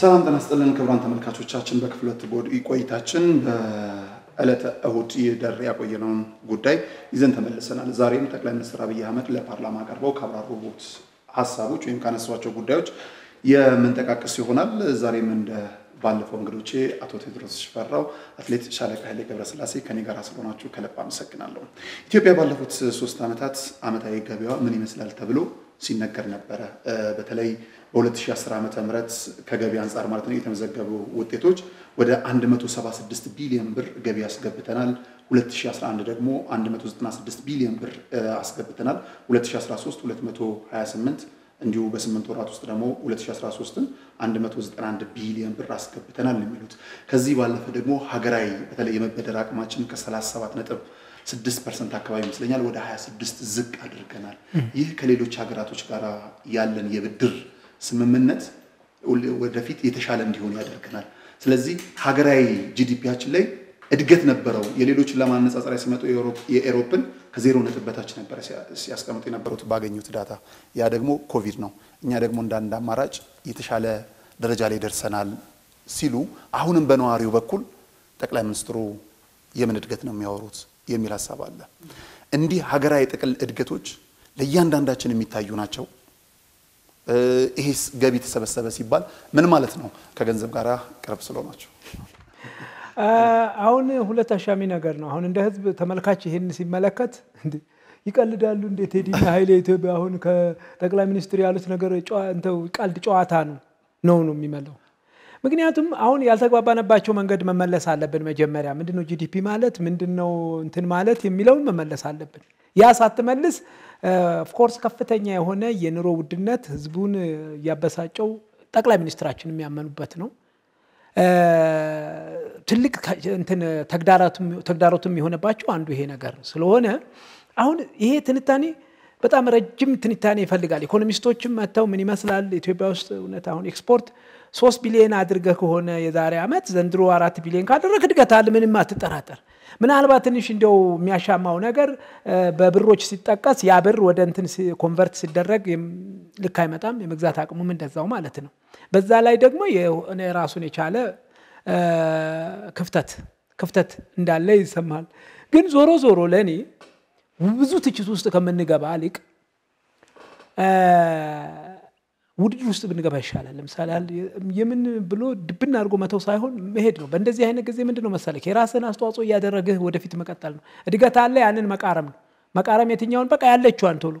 ሰላም ጤና ይስጥልን ክቡራን ተመልካቾቻችን። በክፍለ ቦርድ ቆይታችን በዕለተ እሁድ ይደር ያቆየነውን ጉዳይ ይዘን ተመልሰናል። ዛሬም ጠቅላይ ሚኒስትር አብይ አህመድ ለፓርላማ ቀርበው ካብራሩት ሀሳቦች ወይም ካነሷቸው ጉዳዮች የምንጠቃቅስ ይሆናል። ዛሬም እንደ ባለፈው እንግዶቼ አቶ ቴድሮስ ሽፈራው፣ አትሌት ሻለቃ ኃይሌ ገብረስላሴ ከኔ ጋር ስለሆናችሁ ከልብ አመሰግናለሁ። ኢትዮጵያ ባለፉት ሶስት ዓመታት ዓመታዊ ገቢዋ ምን ይመስላል ተብሎ ሲነገር ነበረ። በተለይ በ2010 ዓ ም ከገቢ አንጻር ማለት ነው የተመዘገቡ ውጤቶች ወደ 176 ቢሊዮን ብር ገቢ ያስገብተናል። 2011 ደግሞ 196 ቢሊዮን ብር አስገብተናል። 2013 228 እንዲሁ በስምንት ወራት ውስጥ ደግሞ 2013ን 191 ቢሊዮን ብር አስገብተናል የሚሉት ከዚህ ባለፈ ደግሞ ሀገራዊ በተለይ የመበደር አቅማችን ከ37 ነጥብ 6 ፐርሰንት አካባቢ ይመስለኛል ወደ 26 ዝቅ አድርገናል። ይህ ከሌሎች ሀገራቶች ጋር ያለን የብድር ስምምነት ወደፊት የተሻለ እንዲሆን ያደርገናል። ስለዚህ ሀገራዊ ጂዲፒያችን ላይ እድገት ነበረው። የሌሎችን ለማነጻጸር ሲመጡ የኤሮፕን ከዜሮ ነጥብ በታች ነበረ ሲያስቀምጡ የነበሩት ባገኙት ዳታ። ያ ደግሞ ኮቪድ ነው። እኛ ደግሞ እንዳንድ አማራጭ የተሻለ ደረጃ ላይ ደርሰናል ሲሉ አሁንም በነዋሪው በኩል ጠቅላይ ሚኒስትሩ የምን እድገት ነው የሚያወሩት የሚል ሀሳብ አለ። እንዲህ ሀገራዊ ጥቅል እድገቶች ለእያንዳንዳችን የሚታዩ ናቸው። ይሄ ገቢ ተሰበሰበ ሲባል ምን ማለት ነው? ከገንዘብ ጋር ቅርብ ስለሆናቸው አሁን ሁለት አሻሚ ነገር ነው። አሁን እንደ ህዝብ ተመልካች ይሄን ሲመለከት ይቀልዳሉ እንዴ? ቴዲና ኃይሌ ኢትዮጵያ አሁን ከጠቅላይ ሚኒስትር ያሉት ነገር ቀልድ ጨዋታ ነው ነው ነው የሚመለው ምክንያቱም አሁን ያልተግባባነባቸው መንገድ መመለስ አለብን። መጀመሪያ ምንድነው ጂዲፒ ማለት ምንድነው እንትን ማለት የሚለውን መመለስ አለብን። ያ ሳትመልስ ኦፍኮርስ ከፍተኛ የሆነ የኑሮ ውድነት ህዝቡን ያበሳጨው ጠቅላይ ሚኒስትራችን የሚያመኑበት ነው። ትልቅ ተግዳሮትም የሆነባቸው አንዱ ይሄ ነገር ስለሆነ አሁን ይሄ ትንታኔ በጣም ረጅም ትንታኔ ይፈልጋል። ኢኮኖሚስቶችም መጥተው ምን ይመስላል ኢትዮጵያ ውስጥ እውነት አሁን ኤክስፖርት ሶስት ቢሊዮን አድርገህ ከሆነ የዛሬ ዓመት ዘንድሮ አራት ቢሊዮን ካደረግ እድገታል፣ ምንም አትጠራጠር። ምናልባት ትንሽ እንደው የሚያሻማው ነገር በብሮች ሲጠቀስ ያ ብር ወደ እንትን ኮንቨርት ሲደረግ ልክ አይመጣም። የመግዛት አቅሙም እንደዛው ማለት ነው። በዛ ላይ ደግሞ ራሱን የቻለ ክፍተት ክፍተት እንዳለ ይሰማል። ግን ዞሮ ዞሮ ለእኔ ብዙ ትችት ውስጥ ከምንገባ ሊቅ ውድድር ውስጥ ብንገባ ይሻላል። ለምሳሌ የምን ብሎ ድብና አድርጎ መተው ሳይሆን መሄድ ነው። በእንደዚህ አይነት ጊዜ ምንድን ነው የራስን አስተዋጽኦ እያደረግህ ወደፊት መቀጠል ነው። እድገት አለ፣ ያንን መቃረም ነው። መቃረም የትኛውን በቃ ያለችዋን ቶሎ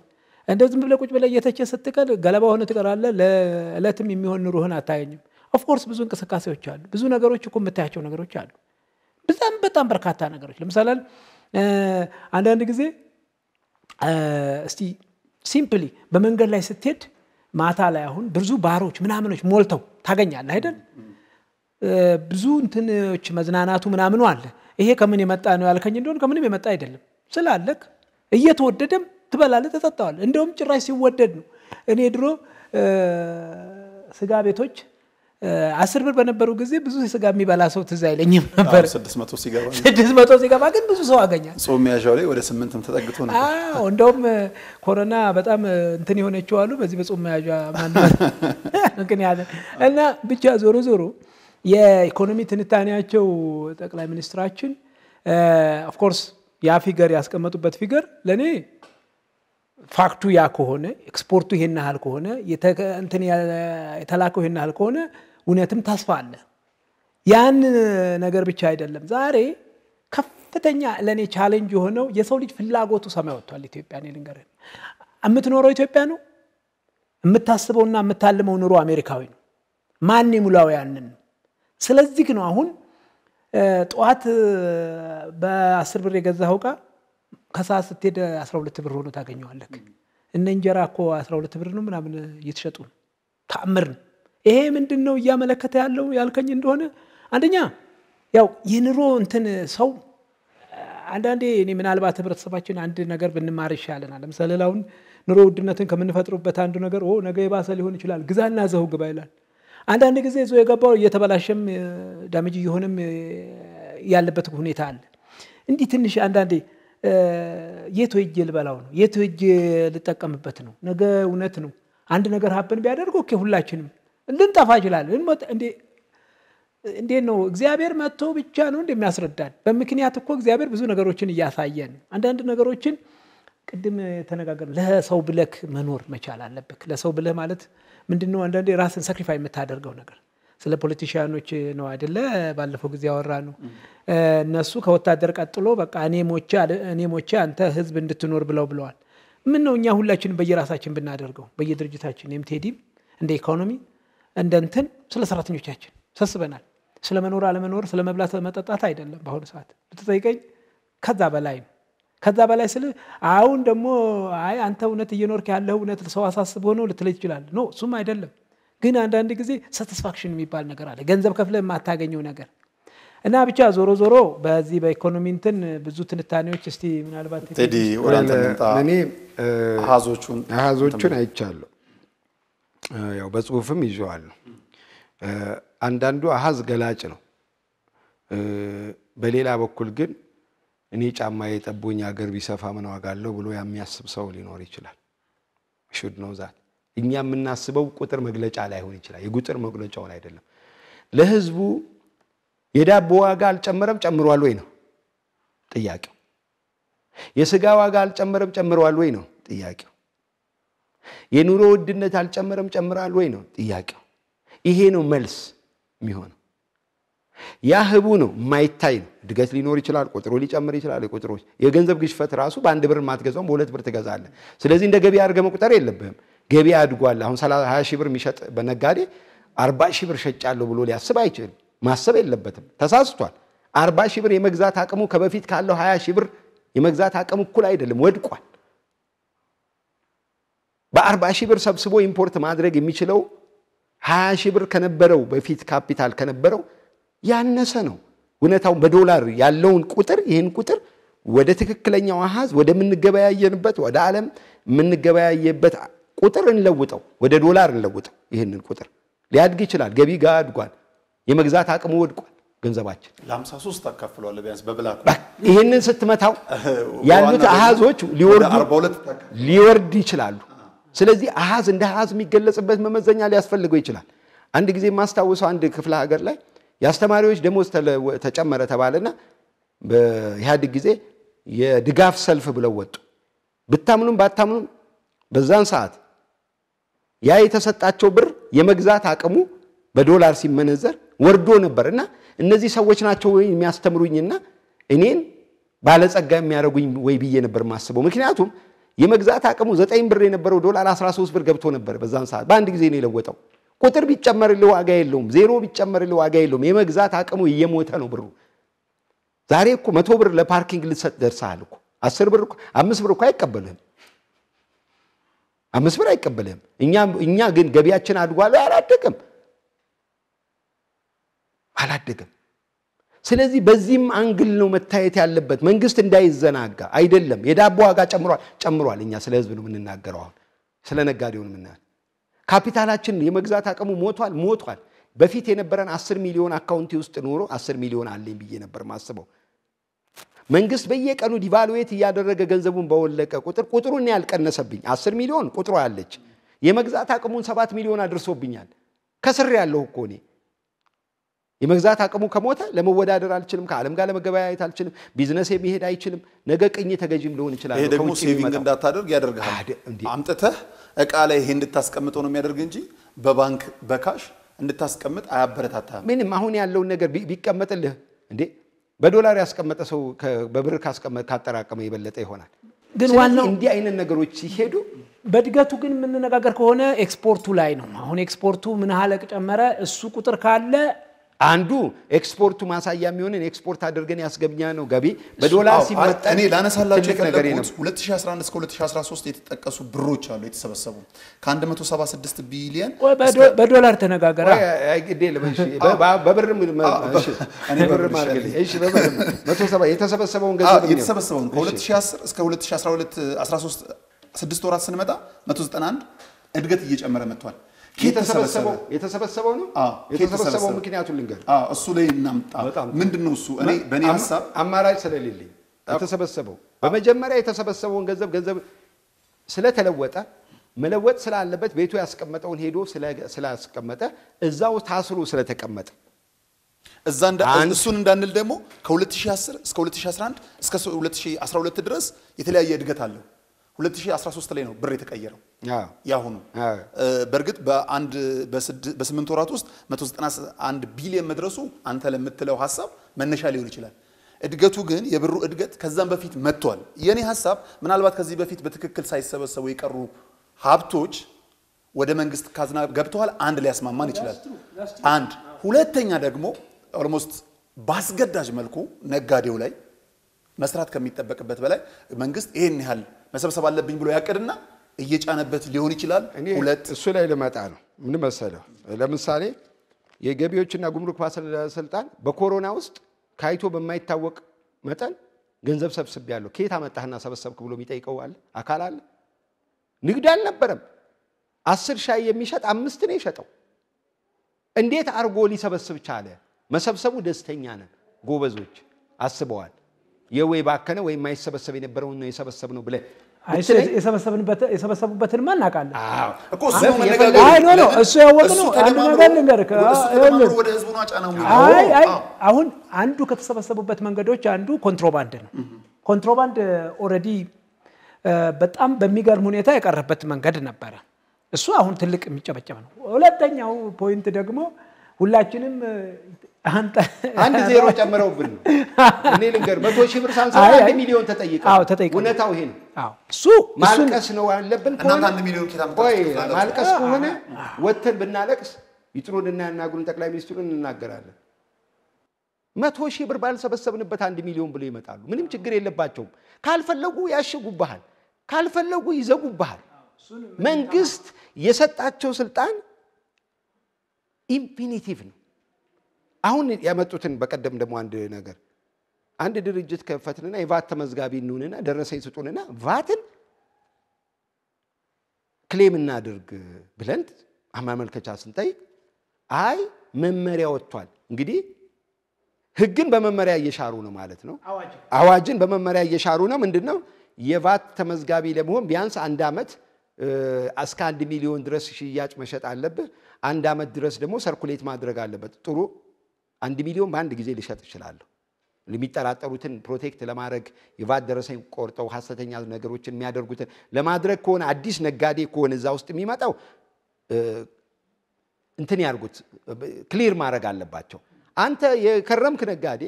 እንደ ዝም ብለህ ቁጭ ብለህ እየተቸ ስትቀል ገለባ ሆነ ትቀራለህ። ለዕለትም የሚሆን ኑሮህን አታገኝም። ኦፍኮርስ ብዙ እንቅስቃሴዎች አሉ፣ ብዙ ነገሮች እኮ የምታያቸው ነገሮች አሉ። በጣም በጣም በርካታ ነገሮች ለምሳሌ አንዳንድ ጊዜ እስቲ ሲምፕሊ በመንገድ ላይ ስትሄድ ማታ ላይ አሁን ብዙ ባሮች ምናምኖች ሞልተው ታገኛለህ አይደል? ብዙ እንትኖች መዝናናቱ ምናምኑ አለ። ይሄ ከምን የመጣ ነው ያልከኝ እንደሆን ከምንም የመጣ አይደለም ስላለክ እየተወደደም ትበላለህ ተጠጣዋል። እንደውም ጭራሽ ሲወደድ ነው። እኔ ድሮ ስጋ ቤቶች አስር ብር በነበሩ ጊዜ ብዙ ስጋ የሚበላ ሰው ትዝ አይለኝም ነበር። ስድስት መቶ ሲገባ ግን ብዙ ሰው አገኛል። ጾም ያዣው ላይ ወደ ስምንትም ተጠግቶ ነበር። እንደውም ኮሮና በጣም እንትን የሆነችው አሉ በዚህ በጾም ያዣ ምክንያት እና ብቻ ዞሮ ዞሮ የኢኮኖሚ ትንታኔያቸው ጠቅላይ ሚኒስትራችን ኦፍኮርስ ያ ፊገር ያስቀመጡበት ፊገር ለእኔ ፋክቱ ያ ከሆነ ኤክስፖርቱ ይሄን ያህል ከሆነ የተላከው ይሄን ያህል ከሆነ እውነትም ተስፋ አለ። ያን ነገር ብቻ አይደለም። ዛሬ ከፍተኛ ለእኔ ቻሌንጅ የሆነው የሰው ልጅ ፍላጎቱ ሰማይ ወጥቷል። ኢትዮጵያ እኔ ልንገርህ፣ የምትኖረው ኢትዮጵያ ነው። የምታስበውና የምታልመው ኑሮ አሜሪካዊ ነው። ማን የሙላው ያንን ነው። ስለዚህ ነው አሁን ጠዋት በአስር ብር የገዛኸው ዕቃ ከሰዓት ስትሄድ አስራ ሁለት ብር ሆኖ ታገኘዋለህ። እነ እንጀራ እኮ አስራ ሁለት ብር ነው ምናምን እየተሸጡ ነው። ተአምር ነው። ይሄ ምንድን ነው እያመለከተ ያለው ያልከኝ እንደሆነ አንደኛ ያው የኑሮ እንትን ሰው አንዳንዴ እኔ ምናልባት ህብረተሰባችን አንድ ነገር ብንማር ይሻለናል። ለምሳሌ ላሁን ኑሮ ውድነትን ከምንፈጥሩበት አንዱ ነገር ነገ የባሰ ሊሆን ይችላል፣ ግዛና ዘው ግባ ይላል። አንዳንድ ጊዜ ዞ የገባው እየተበላሸም ዳሜጅ እየሆነም ያለበት ሁኔታ አለ። እንዲህ ትንሽ አንዳንዴ የት ወጄ ልበላው ነው፣ የት ወጄ ልጠቀምበት ነው፣ ነገ እውነት ነው አንድ ነገር ሀብን ቢያደርግ ኦኬ ሁላችንም ልንጠፋ ይችላል። እንዴት ነው እግዚአብሔር መጥቶ ብቻ ነው እንደሚያስረዳን? በምክንያት እኮ እግዚአብሔር ብዙ ነገሮችን እያሳየን አንዳንድ ነገሮችን ቅድም የተነጋገር ለሰው ብለክ መኖር መቻል አለብክ። ለሰው ብለህ ማለት ምንድን ነው? አንዳንዴ ራስን ሳክሪፋይ የምታደርገው ነገር ስለ ፖለቲሽያኖች ነው አይደለ? ባለፈው ጊዜ ያወራ ነው። እነሱ ከወታደር ቀጥሎ በቃ እኔ ሞቼ አንተ ህዝብ እንድትኖር ብለው ብለዋል። ምን ነው እኛ ሁላችንም በየራሳችን ብናደርገው በየድርጅታችን ቴዲም እንደ ኢኮኖሚ እንደንትን ስለ ሰራተኞቻችን ሰስበናል። ስለ መኖር አለመኖር፣ ስለ መብላት መጠጣት አይደለም። በአሁኑ ሰዓት ብትጠይቀኝ ከዛ በላይ ነው። ከዛ በላይ ስል አሁን ደግሞ አይ አንተ እውነት እየኖርክ ያለህ እውነት ሰው አሳስብ ሆኖ ልትለይ ይችላል። ኖ እሱም አይደለም። ግን አንዳንድ ጊዜ ሳቲስፋክሽን የሚባል ነገር አለ፣ ገንዘብ ከፍለ የማታገኘው ነገር እና ብቻ ዞሮ ዞሮ በዚህ በኢኮኖሚ እንትን ብዙ ትንታኔዎች እስቲ ምናልባት ወደ አንተ እኔ አሃዞቹን አይቻለሁ ያው በጽሁፍም ይዘዋል። አንዳንዱ አሀዝ ገላጭ ነው። በሌላ በኩል ግን እኔ ጫማ የጠቦኝ አገር ቢሰፋ ምን ዋጋ አለው ብሎ የሚያስብ ሰው ሊኖር ይችላል። ሹድ ነው ዛት እኛ የምናስበው ቁጥር መግለጫ ላይሆን ይችላል። የቁጥር መግለጫውን አይደለም። ለህዝቡ የዳቦ ዋጋ አልጨመረም ጨምሯል ወይ ነው ጥያቄው። የስጋ ዋጋ አልጨመረም ጨምሯል ወይ ነው ጥያቄው። የኑሮ ውድነት አልጨመረም ጨምራል ወይ ነው ጥያቄው። ይሄ ነው መልስ የሚሆነው። ያ ህቡ ነው የማይታይ ነው። እድገት ሊኖር ይችላል፣ ቁጥሩ ሊጨምር ይችላል። ቁጥሮች የገንዘብ ግሽፈት ራሱ በአንድ ብር ማትገዛውም በሁለት ብር ትገዛለ ስለዚህ እንደ ገቢ አድርገህ መቁጠር የለብህም። ገበያ አድጓል። አሁን 20 ሺህ ብር የሚሸጥ በነጋዴ 40 ሺህ ብር ሸጫለሁ ብሎ ሊያስብ አይችልም። ማሰብ የለበትም። ተሳስቷል። 40 ሺህ ብር የመግዛት አቅሙ ከበፊት ካለው 20 ሺህ ብር የመግዛት አቅም እኩል አይደለም፣ ወድቋል። በአርባ ሺህ ብር ሰብስቦ ኢምፖርት ማድረግ የሚችለው ሀያ ሺህ ብር ከነበረው በፊት ካፒታል ከነበረው ያነሰ ነው። እውነታው በዶላር ያለውን ቁጥር ይህን ቁጥር ወደ ትክክለኛው አሃዝ ወደምንገበያየንበት ወደ ዓለም የምንገበያየበት ቁጥር እንለውጠው፣ ወደ ዶላር እንለውጠው። ይህንን ቁጥር ሊያድግ ይችላል። ገቢ ጋ አድጓል። የመግዛት አቅሙ ወድቋል። ገንዘባችን ለ53 ቢያንስ ይህንን ስትመታው ያሉት አሃዞች ሊወርዱ ይችላሉ። ስለዚህ አሃዝ እንደ አሃዝ የሚገለጽበት መመዘኛ ሊያስፈልገው ይችላል። አንድ ጊዜ የማስታውሰው አንድ ክፍለ ሀገር ላይ የአስተማሪዎች ደሞዝ ተጨመረ ተባለና በኢህአዴግ ጊዜ የድጋፍ ሰልፍ ብለው ወጡ። ብታምኑም ባታምኑም በዛን ሰዓት ያ የተሰጣቸው ብር የመግዛት አቅሙ በዶላር ሲመነዘር ወርዶ ነበር እና እነዚህ ሰዎች ናቸው ወይ የሚያስተምሩኝና እኔን ባለጸጋ የሚያደርጉኝ ወይ ብዬ ነበር የማስበው ምክንያቱም የመግዛት አቅሙ ዘጠኝ ብር የነበረው ዶላር 13 ብር ገብቶ ነበር። በዛን ሰዓት በአንድ ጊዜ ነው የለወጠው። ቁጥር ቢጨመርልህ ዋጋ የለውም። ዜሮ ቢጨመርልህ ዋጋ የለውም። የመግዛት አቅሙ እየሞተ ነው ብሩ። ዛሬ እኮ መቶ ብር ለፓርኪንግ ልትሰጥ ደርሰሃል እኮ። አስር ብር አምስት ብር እኮ አይቀበልህም። አምስት ብር አይቀበልህም። እኛ ግን ገቢያችን አድጓል። አላደገም አላደገም። ስለዚህ በዚህም አንግል ነው መታየት ያለበት። መንግስት እንዳይዘናጋ አይደለም። የዳቦ ዋጋ ጨምሯል ጨምሯል። እኛ ስለ ህዝብ ነው የምንናገረው፣ አሁን ስለ ነጋዴው ነው። ካፒታላችን የመግዛት አቅሙ ሞቷል ሞቷል። በፊት የነበረን አስር ሚሊዮን አካውንቴ ውስጥ ኖሮ አስር ሚሊዮን አለኝ ብዬ ነበር ማስበው። መንግስት በየቀኑ ዲቫሉዌት እያደረገ ገንዘቡን በወለቀ ቁጥር ቁጥሩን ያልቀነሰብኝ አስር ሚሊዮን ቁጥሩ አለች የመግዛት አቅሙን ሰባት ሚሊዮን አድርሶብኛል። ከስር ያለሁ እኮ እኔ የመግዛት አቅሙ ከሞተ ለመወዳደር አልችልም፣ ከዓለም ጋር ለመገበያየት አልችልም፣ ቢዝነስ የሚሄድ አይችልም። ነገ ቅኝ ተገዥም ሊሆን ይችላል። ይሄ ደግሞ ሴቪንግ እንዳታደርግ ያደርግሃል። አምጥተህ እቃ ላይ ይሄ እንድታስቀምጠው ነው የሚያደርግ እንጂ በባንክ በካሽ እንድታስቀምጥ አያበረታታ። ምንም አሁን ያለውን ነገር ቢቀመጥልህ እንዴ በዶላር ያስቀመጠ ሰው በብር ካጠራቀመ የበለጠ ይሆናል። ግን ዋናው እንዲህ አይነት ነገሮች ሲሄዱ በእድገቱ ግን የምንነጋገር ከሆነ ኤክስፖርቱ ላይ ነው። አሁን ኤክስፖርቱ ምን ያህል ጨመረ? እሱ ቁጥር ካለ አንዱ ኤክስፖርቱ ማሳያ የሚሆንን ኤክስፖርት አድርገን ያስገብኛ ነው ገቢ በዶላር ሲመጠን እኔ ላነሳላቸው ነገር ነው። 2011 እስከ 2013 የተጠቀሱ ብሮች አሉ የተሰበሰቡ ከ176 ቢሊየን በዶላር ተነጋገራ የተሰበሰበውን ገንዘብ የተሰበሰበውን ከ2010 እስከ 2012 ስድስት ወራት ስንመጣ 191 እድገት እየጨመረ መጥቷል። የተሰበሰበው ነው። የተሰበሰበው ምክንያቱን ልንገር፣ እሱ ላይ እናምጣ። ምንድን ነው እሱ? እኔ በእኔ ሀሳብ አማራጭ ስለሌለኝ የተሰበሰበው በመጀመሪያ የተሰበሰበውን ገንዘብ ገንዘብ ስለተለወጠ መለወጥ ስላለበት ቤቱ ያስቀመጠውን ሄዶ ስላስቀመጠ እዛው ታስሮ ስለተቀመጠ እዛ እሱን እንዳንል ደግሞ ከ2010 እስከ 2011 እስከ 2012 ድረስ የተለያየ እድገት አለው። 2013 ላይ ነው ብር የተቀየረው። ያሁኑ በእርግጥ በአንድ በስምንት ወራት ውስጥ 191 ቢሊዮን መድረሱ አንተ ለምትለው ሀሳብ መነሻ ሊሆን ይችላል። እድገቱ ግን የብሩ እድገት ከዛም በፊት መጥቷል። የኔ ሀሳብ ምናልባት ከዚህ በፊት በትክክል ሳይሰበሰቡ የቀሩ ሀብቶች ወደ መንግስት ካዝና ገብተዋል። አንድ ሊያስማማን ይችላል። አንድ ሁለተኛ ደግሞ ኦልሞስት በአስገዳጅ መልኩ ነጋዴው ላይ መስራት ከሚጠበቅበት በላይ መንግስት ይሄን ያህል መሰብሰብ አለብኝ ብሎ ያቅድና እየጫነበት ሊሆን ይችላል። ሁለት እሱ ላይ ልመጣ ነው። ምን መሰለህ፣ ለምሳሌ የገቢዎችና ጉምሩክ ባለስልጣን በኮሮና ውስጥ ካይቶ በማይታወቅ መጠን ገንዘብ ሰብስብ ያለው ከየት አመጣህና ሰበሰብክ ብሎ የሚጠይቀው አለ አካል አለ። ንግድ አልነበረም። አስር ሻይ የሚሸጥ አምስት ነው የሸጠው። እንዴት አርጎ ሊሰበስብ ቻለ? መሰብሰቡ ደስተኛ ነን፣ ጎበዞች አስበዋል። የወይ ባከነ ወይም ማይሰበሰብ የነበረውን ነው የሰበሰብ ነው ብለህ የሰበሰቡበትን ማ እናውቃለን እሱ ነገር አሁን አንዱ ከተሰበሰቡበት መንገዶች አንዱ ኮንትሮባንድ ነው። ኮንትሮባንድ ኦልሬዲ በጣም በሚገርም ሁኔታ የቀረበት መንገድ ነበረ። እሱ አሁን ትልቅ የሚጨበጨብ ነው። ሁለተኛው ፖይንት ደግሞ ሁላችንም አንድ ዜሮ ጨምረውብን ነው። እኔ ልንገር፣ መቶ ሺህ ብር ሳንሰራ አንድ ሚሊዮን ተጠይቀህ እውነታው ይሄ ነው። እሱ ማልቀስ ነው ያለብን። ማልቀስ ከሆነ ወተን ብናለቅስ ይጥሩንና ያናግሩን፣ ጠቅላይ ሚኒስትሩን እንናገራለን። መቶ ሺህ ብር ባልሰበሰብንበት አንድ ሚሊዮን ብሎ ይመጣሉ። ምንም ችግር የለባቸውም። ካልፈለጉ ያሽጉብሃል፣ ካልፈለጉ ይዘጉብሃል። መንግስት የሰጣቸው ስልጣን ኢንፊኒቲቭ ነው። አሁን ያመጡትን በቀደም ደግሞ አንድ ነገር አንድ ድርጅት ከፈትንና የቫት ተመዝጋቢ እንሁንና ደረሰኝ ስጡንና ቫትን ክሌም እናድርግ ብለን አማመልከቻ ስንጠይቅ አይ መመሪያ ወጥቷል። እንግዲህ ህግን በመመሪያ እየሻሩ ነው ማለት ነው። አዋጅን በመመሪያ እየሻሩ ነው። ምንድን ነው የቫት ተመዝጋቢ ለመሆን ቢያንስ አንድ ዓመት እስከ አንድ ሚሊዮን ድረስ ሽያጭ መሸጥ አለብህ። አንድ ዓመት ድረስ ደግሞ ሰርኩሌት ማድረግ አለበት። ጥሩ አንድ ሚሊዮን በአንድ ጊዜ ልሸጥ እችላለሁ። የሚጠራጠሩትን ፕሮቴክት ለማድረግ የቫት ደረሰኝ ቆርጠው ሀሰተኛ ነገሮችን የሚያደርጉትን ለማድረግ ከሆነ አዲስ ነጋዴ ከሆነ እዛ ውስጥ የሚመጣው እንትን ያርጉት፣ ክሊር ማድረግ አለባቸው። አንተ የከረምክ ነጋዴ፣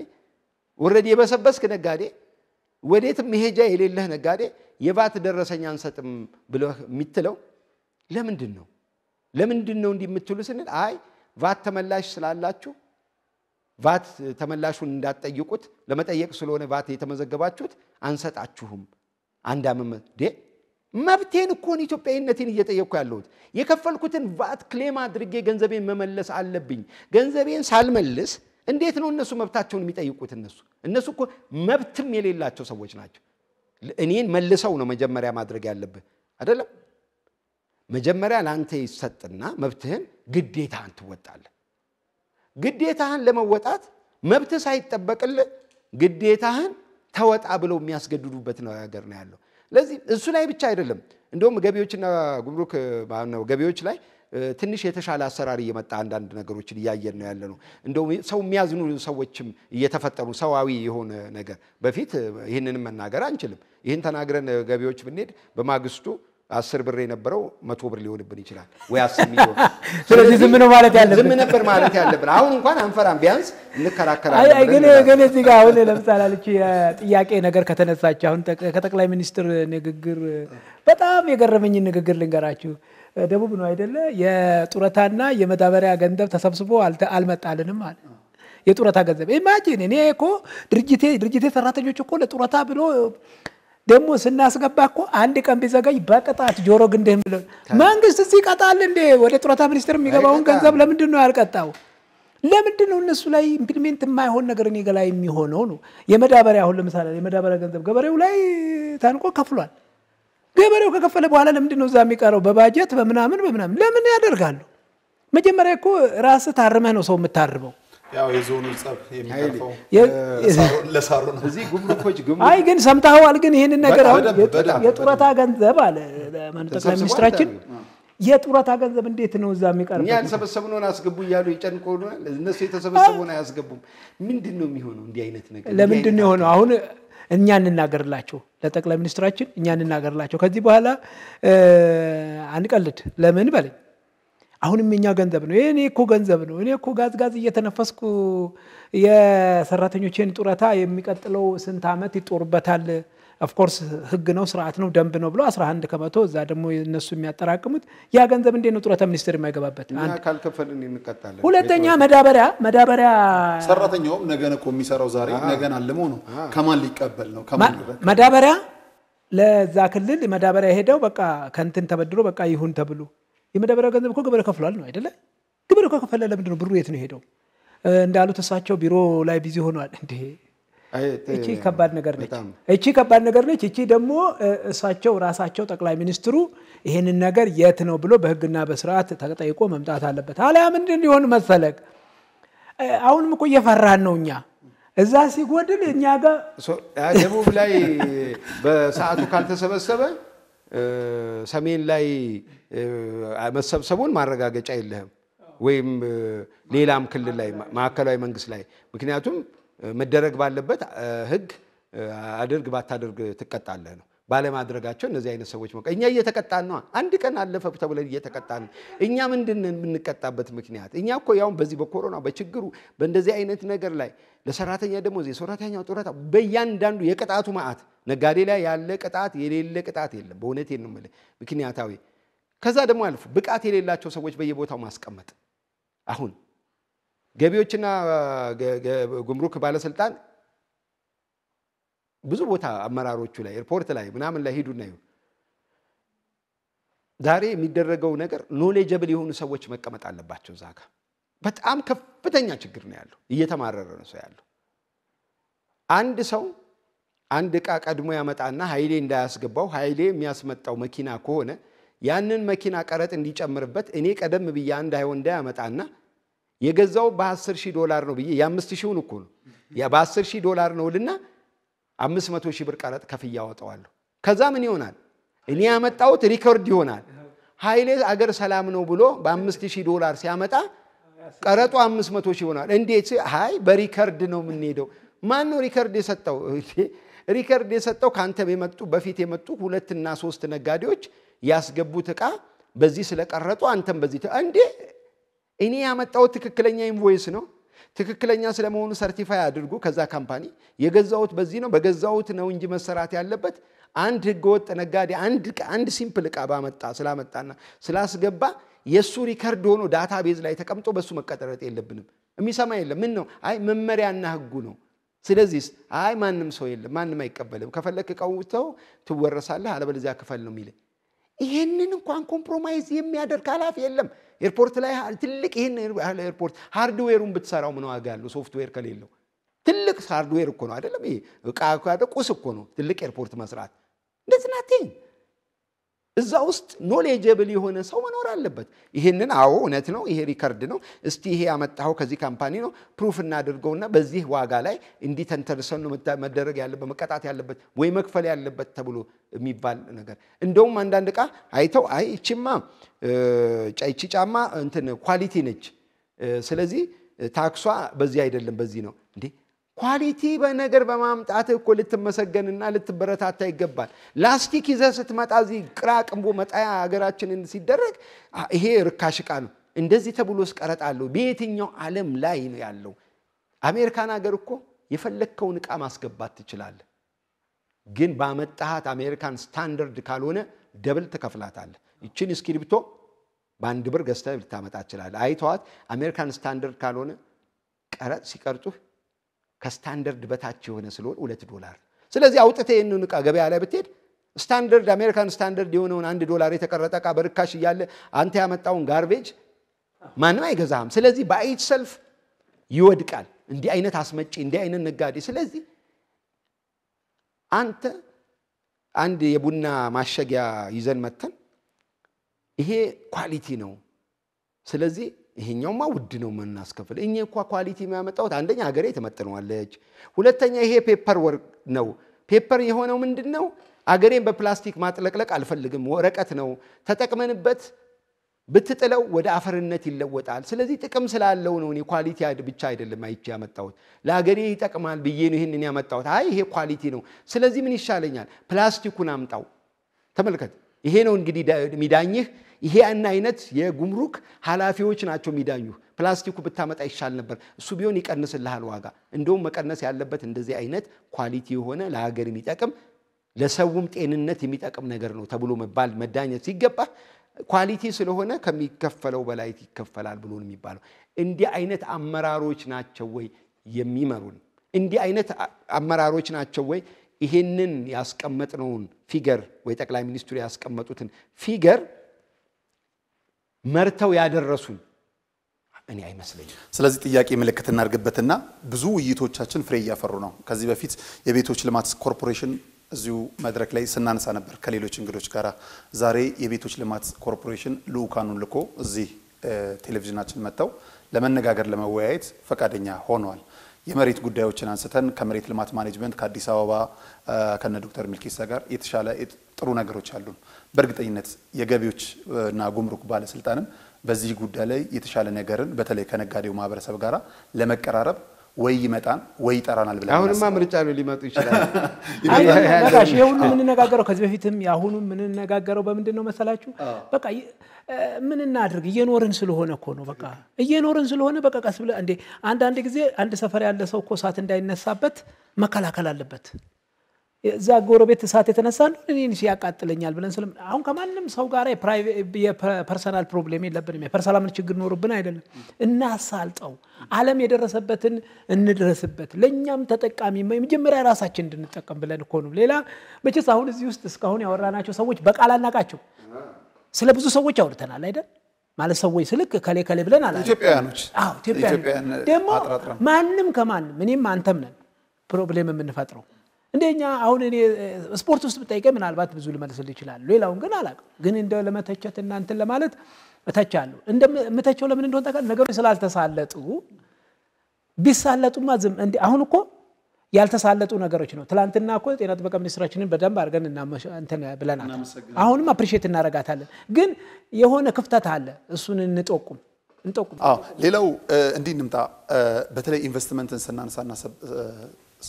ወረድ የበሰበስክ ነጋዴ፣ ወዴትም መሄጃ የሌለህ ነጋዴ የቫት ደረሰኝ አንሰጥም ብለህ የምትለው ለምንድን ነው? ለምንድን ነው እንዲህ የምትሉ ስንል አይ ቫት ተመላሽ ስላላችሁ ቫት ተመላሹን እንዳትጠይቁት ለመጠየቅ ስለሆነ ቫት የተመዘገባችሁት አንሰጣችሁም። አንድ አመት ዴ መብቴን እኮን ኢትዮጵያዊነቴን እየጠየቅኩ ያለሁት የከፈልኩትን ቫት ክሌም አድርጌ ገንዘቤን መመለስ አለብኝ። ገንዘቤን ሳልመልስ እንዴት ነው እነሱ መብታቸውን የሚጠይቁት? እነሱ እነሱ እኮ መብትም የሌላቸው ሰዎች ናቸው። እኔን መልሰው ነው መጀመሪያ ማድረግ ያለብህ አይደለም። መጀመሪያ ለአንተ ይሰጥና መብትህን ግዴታ ትወጣለህ። ግዴታህን ለመወጣት መብት ሳይጠበቅልህ ግዴታህን ተወጣ ብለው የሚያስገድዱበት ነው ሀገር ነው ያለው። ስለዚህ እሱ ላይ ብቻ አይደለም፣ እንደውም ገቢዎችና ጉምሩክ ነው ገቢዎች ላይ ትንሽ የተሻለ አሰራር እየመጣ አንዳንድ ነገሮችን እያየን ነው ያለ ነው። እንደውም ሰው የሚያዝኑ ሰዎችም እየተፈጠሩ ሰዋዊ የሆነ ነገር በፊት ይህንንም መናገር አንችልም። ይህን ተናግረን ገቢዎች ብንሄድ በማግስቱ አስር ብር የነበረው መቶ ብር ሊሆንብን ይችላል ወይ አስር ሚሊዮን። ስለዚህ ዝም ነው ማለት ያለብን፣ ዝም ነበር ማለት ያለብን። አሁን እንኳን አንፈራም፣ ቢያንስ እንከራከራለን። ግን እዚህ ጋር አሁን ለምሳሌ አለች ጥያቄ ነገር ከተነሳች አሁን ከጠቅላይ ሚኒስትር ንግግር በጣም የገረመኝን ንግግር ልንገራችሁ። ደቡብ ነው አይደለ? የጡረታና የመዳበሪያ ገንዘብ ተሰብስቦ አልመጣልንም አለ። የጡረታ ገንዘብ ኢማጂን እኔ እኮ ድርጅቴ ድርጅቴ ሰራተኞች እኮ ለጡረታ ብሎ ደግሞ ስናስገባ እኮ አንድ ቀን ቢዘገይ በቅጣት ጆሮ ግንድህም ብለው መንግስት እዚህ ይቀጣል እንዴ? ወደ ጡረታ ሚኒስቴር የሚገባውን ገንዘብ ለምንድን ነው ያልቀጣው? ለምንድን ነው እነሱ ላይ ኢምፕሊሜንት የማይሆን ነገር እኔ የሚሆነው ነው? የመዳበሪያ አሁን ለምሳሌ የመዳበሪያ ገንዘብ ገበሬው ላይ ታንቆ ከፍሏል። ገበሬው ከከፈለ በኋላ ለምንድን ነው እዛ የሚቀረው? በባጀት በምናምን በምናምን ለምን ያደርጋሉ? መጀመሪያ እኮ ራስ ታርመህ ነው ሰው የምታርበው። ያው የዞኑ ጸብ የሚቀርፈው ነው። እዚህ ጉምሩኮች ግን አይ ግን ሰምተኸዋል። ግን ይህንን ነገር አሁን የጡረታ ገንዘብ አለ ጠቅላይ ሚኒስትራችን የጡረታ ገንዘብ እንዴት ነው እዛ የሚቀርበው? እኛ ያልሰበሰብነውን አስገቡ እያሉ የጨንቆ እነሱ የተሰበሰበውን አያስገቡም። ምንድን ነው የሚሆነው? እንዲህ አይነት ነገር ለምንድን ነው የሆነው? አሁን እኛ እንናገርላቸው ለጠቅላይ ሚኒስትራችን እኛ እንናገርላቸው። ከዚህ በኋላ አንቀልድ ለምን በለኝ አሁንም እኛ ገንዘብ ነው። እኔ እኮ ገንዘብ ነው። እኔ እኮ ጋዝጋዝ እየተነፈስኩ የሰራተኞቼን ጡረታ የሚቀጥለው ስንት ዓመት ይጦሩበታል። ኦፍኮርስ ህግ ነው፣ ስርዓት ነው፣ ደንብ ነው ብሎ 11 ከመቶ እዛ ደግሞ እነሱ የሚያጠራቅሙት ያ ገንዘብ እንዴት ነው ጡረታ ሚኒስቴር የማይገባበት? ሁለተኛ መዳበሪያ መዳበሪያ ሰራተኛውም ነገን እኮ የሚሰራው ዛሬ ነገን አልሞ ነው። ከማን ሊቀበል ነው? መዳበሪያ ለዛ ክልል መዳበሪያ ሄደው በቃ ከንትን ተበድሮ በቃ ይሁን ተብሎ የመዳበሪያ ገንዘብ እኮ ገበሬው ከፍሏል ነው አይደለ? ገበሬው ከፈለ ለምንድን ነው ብሩ የት ነው ሄደው? እንዳሉት እሳቸው ቢሮ ላይ ቢዚ ሆኗል። እንዴ እቺ ከባድ ነገር ነች። እቺ ከባድ ነገር ነች። እቺ ደግሞ እሳቸው ራሳቸው ጠቅላይ ሚኒስትሩ ይህንን ነገር የት ነው ብሎ በህግና በስርዓት ተጠይቆ መምጣት አለበት። አሊያ ምንድን ሊሆን መሰለቅ አሁንም እኮ እየፈራን ነው እኛ እዛ ሲጎድል እኛ ጋር ደቡብ ላይ በሰዓቱ ካልተሰበሰበ ሰሜን ላይ መሰብሰቡን ማረጋገጫ የለህም ወይም ሌላም ክልል ላይ ማዕከላዊ መንግስት ላይ ምክንያቱም መደረግ ባለበት ህግ አድርግ ባታደርግ ትቀጣለህ ነው። ባለማድረጋቸው እነዚህ አይነት ሰዎች መ እኛ እየተቀጣን ነው። አንድ ቀን አለፈ ተብለን እየተቀጣን እኛ ምንድን የምንቀጣበት ምክንያት እኛ እኮ ያሁን በዚህ በኮሮና በችግሩ በእንደዚህ አይነት ነገር ላይ ለሰራተኛ ደግሞ የሰራተኛው ጡረታ በእያንዳንዱ የቅጣቱ መዓት ነጋዴ ላይ ያለ ቅጣት የሌለ ቅጣት የለም። በእውነት ነው ምክንያታዊ ከዛ ደግሞ አልፎ ብቃት የሌላቸው ሰዎች በየቦታው ማስቀመጥ አሁን ገቢዎችና ጉምሩክ ባለስልጣን ብዙ ቦታ አመራሮቹ ላይ ኤርፖርት ላይ ምናምን ላይ ሂዱና ዛሬ የሚደረገው ነገር ኖሌጀብል የሆኑ ሰዎች መቀመጥ አለባቸው። እዛ ጋ በጣም ከፍተኛ ችግር ነው ያለው። እየተማረረ ነው ሰው ያለው። አንድ ሰው አንድ እቃ ቀድሞ ያመጣና ኃይሌ እንዳያስገባው ኃይሌ የሚያስመጣው መኪና ከሆነ ያንን መኪና ቀረጥ እንዲጨምርበት እኔ ቀደም ብዬ አንድ አይሆን እንዳያመጣና የገዛው በ10 ሺህ ዶላር ነው ብዬ የ5 ሺውን እኮ ነው በ10 ሺህ ዶላር ነው ልና አምስት መቶ ሺህ ብር ቀረጥ ከፍዬ አወጣዋለሁ። ከዛ ምን ይሆናል? እኔ ያመጣሁት ሪከርድ ይሆናል። ኃይሌ አገር ሰላም ነው ብሎ በአምስት ሺህ ዶላር ሲያመጣ ቀረጡ አምስት መቶ ሺህ ይሆናል። እንዴት? ሀይ በሪከርድ ነው የምንሄደው። ማን ነው ሪከርድ የሰጠው? ሪከርድ የሰጠው ከአንተ የመጡ በፊት የመጡ ሁለትና ሶስት ነጋዴዎች ያስገቡት ዕቃ በዚህ ስለቀረጡ አንተም በዚህ እንዴ እኔ ያመጣው ትክክለኛ ኢንቮይስ ነው ትክክለኛ ስለመሆኑ ሰርቲፋይ አድርጉ። ከዛ ካምፓኒ የገዛሁት በዚህ ነው በገዛሁት ነው እንጂ መሰራት ያለበት አንድ ህገወጥ ነጋዴ አንድ ሲምፕል እቃ ባመጣ ስላመጣና ስላስገባ የእሱ ሪከርድ ሆኖ ዳታ ቤዝ ላይ ተቀምጦ በእሱ መቀጠረጥ የለብንም። የሚሰማ የለም። ምን ነው አይ መመሪያና ህጉ ነው። ስለዚህ አይ ማንም ሰው የለም፣ ማንም አይቀበልም። ከፈለክ ቀውተው ትወረሳለህ፣ አለበለዚያ ክፈል ነው የሚል። ይሄንን እንኳን ኮምፕሮማይዝ የሚያደርግ ኃላፊ የለም። ኤርፖርት ላይ ትልቅ ይህን ያህል ኤርፖርት ሃርድዌሩን ብትሰራው ምን ዋጋ ያለው ሶፍትዌር ከሌለው? ትልቅ ሃርድዌር እኮ ነው አይደለም? ይሄ እቃ ቁስ እኮ ነው ትልቅ ኤርፖርት መስራት እንደዚህ እዛ ውስጥ ኖሌጀብል የሆነ ሰው መኖር አለበት። ይህንን አዎ እውነት ነው፣ ይሄ ሪከርድ ነው፣ እስቲ ይሄ ያመጣኸው ከዚህ ካምፓኒ ነው፣ ፕሩፍ እናድርገውና በዚህ ዋጋ ላይ እንዲተንተርሰን ነው መደረግ ያለበት መቀጣት ያለበት ወይ መክፈል ያለበት ተብሎ የሚባል ነገር እንደውም አንዳንድ እቃ አይተው አይ እቺማ ጫይቺ ጫማ እንትን ኳሊቲ ነች፣ ስለዚህ ታክሷ በዚህ አይደለም በዚህ ነው እንዴ ኳሊቲ በነገር በማምጣት እኮ ልትመሰገንና ልትበረታታ ይገባል። ላስቲክ ይዘ ስትመጣ እዚህ ቅራቅንቦ መጣያ ሀገራችንን ሲደረግ ይሄ ርካሽ ዕቃ ነው እንደዚህ ተብሎ ስቀረጥ በየትኛው ዓለም ላይ ነው ያለው? አሜሪካን ሀገር እኮ የፈለግከውን ዕቃ ማስገባት ትችላለ። ግን ባመጣሃት አሜሪካን ስታንደርድ ካልሆነ ደብል ትከፍላታለ። ይችን እስክሪብቶ በአንድ ብር ገዝተህ ልታመጣ ትችላለ። አይተዋት አሜሪካን ስታንደርድ ካልሆነ ቀረጥ ሲቀርጡህ ከስታንደርድ በታች የሆነ ስለሆን ሁለት ዶላር። ስለዚህ አውጥተ ይህንን ዕቃ ገበያ ላይ ብትሄድ ስታንደርድ አሜሪካን ስታንደርድ የሆነውን አንድ ዶላር የተቀረጠ ቃ በርካሽ እያለ አንተ ያመጣውን ጋርቤጅ ማንም አይገዛህም። ስለዚህ በአይት ሰልፍ ይወድቃል። እንዲህ አይነት አስመጪ፣ እንዲህ አይነት ነጋዴ። ስለዚህ አንተ አንድ የቡና ማሸጊያ ይዘን መተን ይሄ ኳሊቲ ነው፣ ስለዚህ ይሄኛውማ ውድ ነው የምናስከፍል። እኛ እኳ ኳሊቲ የሚያመጣሁት አንደኛ ሀገሬ ትመጥነዋለች፣ ሁለተኛ ይሄ ፔፐር ወርቅ ነው። ፔፐር የሆነው ምንድን ነው? አገሬን በፕላስቲክ ማጥለቅለቅ አልፈልግም። ወረቀት ነው ተጠቅመንበት ብትጥለው ወደ አፈርነት ይለወጣል። ስለዚህ ጥቅም ስላለው ነው። እኔ ኳሊቲ ብቻ አይደለም አይቼ ያመጣሁት ለአገሬ ይጠቅማል ብዬ ነው ይህንን ያመጣሁት። አይ ይሄ ኳሊቲ ነው፣ ስለዚህ ምን ይሻለኛል? ፕላስቲኩን አምጣው። ተመልከት፣ ይሄ ነው እንግዲህ ሚዳኝህ ይሄ ያን አይነት የጉምሩክ ኃላፊዎች ናቸው የሚዳኙ። ፕላስቲኩ ብታመጣ ይሻል ነበር፣ እሱ ቢሆን ይቀንስልሃል ዋጋ። እንደውም መቀነስ ያለበት እንደዚህ አይነት ኳሊቲ የሆነ ለሀገር የሚጠቅም ለሰውም ጤንነት የሚጠቅም ነገር ነው ተብሎ መባል መዳኘት ሲገባ ኳሊቲ ስለሆነ ከሚከፈለው በላይ ይከፈላል ብሎ የሚባለው እንዲህ አይነት አመራሮች ናቸው ወይ የሚመሩን? እንዲህ አይነት አመራሮች ናቸው ወይ ይሄንን ያስቀመጥነውን ፊገር ወይ ጠቅላይ ሚኒስትሩ ያስቀመጡትን ፊገር መርተው ያደረሱን እኔ አይመስለኝም። ስለዚህ ጥያቄ ምልክት እናድርግበትና ብዙ ውይይቶቻችን ፍሬ እያፈሩ ነው። ከዚህ በፊት የቤቶች ልማት ኮርፖሬሽን እዚሁ መድረክ ላይ ስናነሳ ነበር ከሌሎች እንግዶች ጋር። ዛሬ የቤቶች ልማት ኮርፖሬሽን ልዑካኑን ልኮ እዚህ ቴሌቪዥናችን መጥተው ለመነጋገር ለመወያየት ፈቃደኛ ሆኗል። የመሬት ጉዳዮችን አንስተን ከመሬት ልማት ማኔጅመንት ከአዲስ አበባ ከነ ዶክተር ሚልኬሳ ጋር የተሻለ ጥሩ ነገሮች አሉ። በእርግጠኝነት የገቢዎች እና ጉምሩክ ባለስልጣንም በዚህ ጉዳይ ላይ የተሻለ ነገርን በተለይ ከነጋዴው ማህበረሰብ ጋር ለመቀራረብ ወይ ይመጣን ወይ ይጠራናል ብለን አሁንማ ምርጫ ነው ሊመጡ ይችላል። ይሄ ሁሉ የምንነጋገረው ከዚህ በፊትም የአሁኑ የምንነጋገረው በምንድን ነው መሰላችሁ? በቃ ምን እናድርግ እየኖርን ስለሆነ እኮ ነው። በቃ እየኖርን ስለሆነ በቃ ቀስ ብለህ እንዴ አንዳንድ ጊዜ አንድ ሰፈር ያለ ሰው እኮ እሳት እንዳይነሳበት መከላከል አለበት። እዛ ጎረቤት እሳት የተነሳ እኔን ያቃጥለኛል ብለን ስለም አሁን ከማንም ሰው ጋር የፐርሰናል ፕሮብሌም የለብንም። የፐርሰናል ችግር ኖርብን አይደለም። እናሳልጠው። ዓለም የደረሰበትን እንድረስበት፣ ለእኛም ተጠቃሚ መጀመሪያ ራሳችን እንድንጠቀም ብለን እኮ ነው። ሌላ መቼስ አሁን እዚህ ውስጥ እስካሁን ያወራናቸው ሰዎች በቃል አናቃቸው። ስለ ብዙ ሰዎች አውርተናል አይደል? ማለት ሰዎች ስልክ ከሌ ከሌ ብለን አላ ኢትዮጵያውያኖች ደግሞ ማንም ከማንም እኔም አንተም ነን ፕሮብሌም የምንፈጥረው እንደኛ አሁን እኔ ስፖርት ውስጥ ብጠይቀ ምናልባት ብዙ ልመልስል ይችላል። ሌላውን ግን አላውቅም። ግን እንደ ለመተቸት እናንትን እንትን ለማለት እተቻለሁ። እንደምተቸው ለምን እንደሆነ ታውቃለህ? ነገሮች ስላልተሳለጡ ቢሳለጡማ ዝም እንደ አሁን እኮ ያልተሳለጡ ነገሮች ነው። ትላንትና እኮ ጤና ጥበቃ ሚኒስትራችንን በደንብ አድርገን እንትን ብለናል። አሁንም አፕሪሼት እናደርጋታለን። ግን የሆነ ክፍተት አለ። እሱን እንጠቁም እንጠቁም። ሌላው እንዲህ እንምጣ። በተለይ ኢንቨስትመንትን ስናነሳና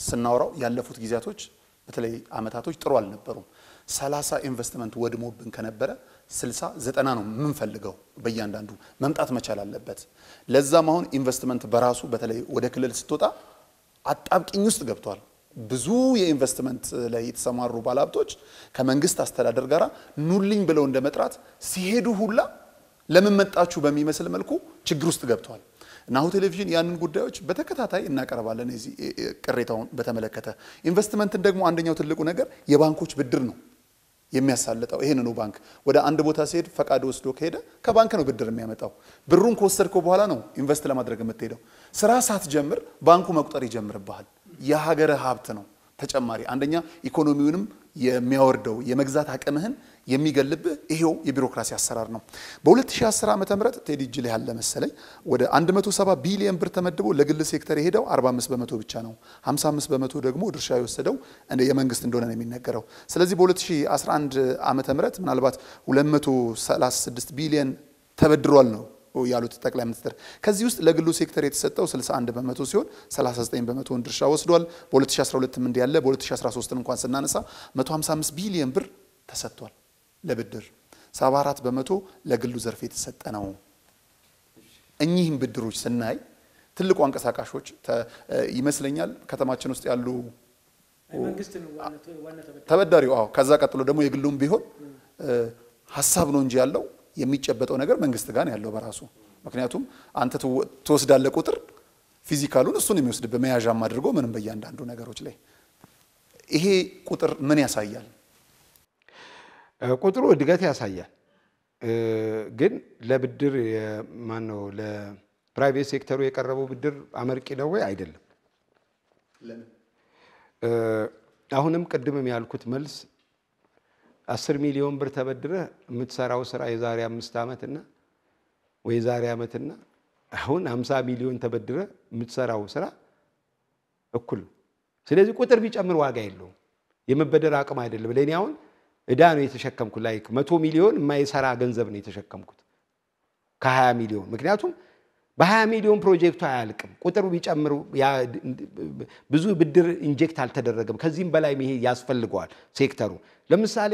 ስናወራው ያለፉት ጊዜያቶች በተለይ አመታቶች ጥሩ አልነበሩም። ሰላሳ ኢንቨስትመንት ወድሞብን ከነበረ ስልሳ ዘጠና ነው የምንፈልገው። በእያንዳንዱ መምጣት መቻል አለበት። ለዛም አሁን ኢንቨስትመንት በራሱ በተለይ ወደ ክልል ስትወጣ አጣብቂኝ ውስጥ ገብቷል። ብዙ የኢንቨስትመንት ላይ የተሰማሩ ባለሀብቶች ከመንግስት አስተዳደር ጋር ኑልኝ ብለው እንደ መጥራት ሲሄዱ ሁላ ለምን መጣችሁ በሚመስል መልኩ ችግር ውስጥ ገብተዋል። ናሁ ቴሌቪዥን ያንን ጉዳዮች በተከታታይ እናቀርባለን። የዚህ ቅሬታውን በተመለከተ ኢንቨስትመንትን ደግሞ አንደኛው ትልቁ ነገር የባንኮች ብድር ነው የሚያሳልጠው ይሄን ባንክ ወደ አንድ ቦታ ሲሄድ ፈቃድ ወስዶ ከሄደ ከባንክ ነው ብድር የሚያመጣው። ብሩን ከወሰድከው በኋላ ነው ኢንቨስት ለማድረግ የምትሄደው። ስራ ሳትጀምር ባንኩ መቁጠር ይጀምርብሃል። የሀገር ሀብት ነው። ተጨማሪ አንደኛ ኢኮኖሚውንም የሚያወርደው የመግዛት አቅምህን የሚገልብህ ይሄው የቢሮክራሲ አሰራር ነው። በ2010 ዓ ም ቴዲ እጅ ላይ ያለ መሰለኝ ወደ 170 ቢሊዮን ብር ተመድቦ ለግል ሴክተር የሄደው 45 በመቶ ብቻ ነው። 55 በመቶ ደግሞ ድርሻ የወሰደው የመንግስት እንደሆነ ነው የሚነገረው። ስለዚህ በ2011 ዓ ም ምናልባት 236 ቢሊዮን ተበድሯል ነው ያሉት ጠቅላይ ሚኒስትር። ከዚህ ውስጥ ለግሉ ሴክተር የተሰጠው 61 በመቶ ሲሆን 39 በመቶውን ድርሻ ወስዷል። በ2012 እንዲያለ በ2013 እንኳን ስናነሳ 155 ቢሊዮን ብር ተሰጥቷል። ለብድር 74 በመቶ ለግሉ ዘርፍ የተሰጠ ነው። እኚህም ብድሮች ስናይ ትልቁ አንቀሳቃሾች ይመስለኛል ከተማችን ውስጥ ያሉ ተበዳሪው። አዎ ከዛ ቀጥሎ ደግሞ የግሉም ቢሆን ሀሳብ ነው እንጂ ያለው የሚጨበጠው ነገር መንግስት ጋር ያለው በራሱ ምክንያቱም አንተ ትወስዳለህ ቁጥር ፊዚካሉን እሱን የሚወስድበት መያዣም አድርጎ ምንም በእያንዳንዱ ነገሮች ላይ ይሄ ቁጥር ምን ያሳያል? ቁጥሩ እድገት ያሳያል። ግን ለብድር ማነው ለፕራይቬት ሴክተሩ የቀረበው ብድር አመርቂ ነው ወይ? አይደለም። አሁንም ቅድምም ያልኩት መልስ አስር ሚሊዮን ብር ተበድረህ የምትሰራው ስራ የዛሬ አምስት ዓመትና ወይ የዛሬ ዓመትና አሁን አምሳ ሚሊዮን ተበድረህ የምትሰራው ስራ እኩል ነው። ስለዚህ ቁጥር ቢጨምር ዋጋ የለውም። የመበደር አቅም አይደለም ለእኔ አሁን እዳ ነው የተሸከምኩት። ላይ መቶ ሚሊዮን የማይሰራ ገንዘብ ነው የተሸከምኩት ከ20 ሚሊዮን ምክንያቱም በ20 ሚሊዮን ፕሮጀክቱ አያልቅም። ቁጥሩ ቢጨምሩ ብዙ ብድር ኢንጀክት አልተደረገም። ከዚህም በላይ ይሄ ያስፈልገዋል ሴክተሩ። ለምሳሌ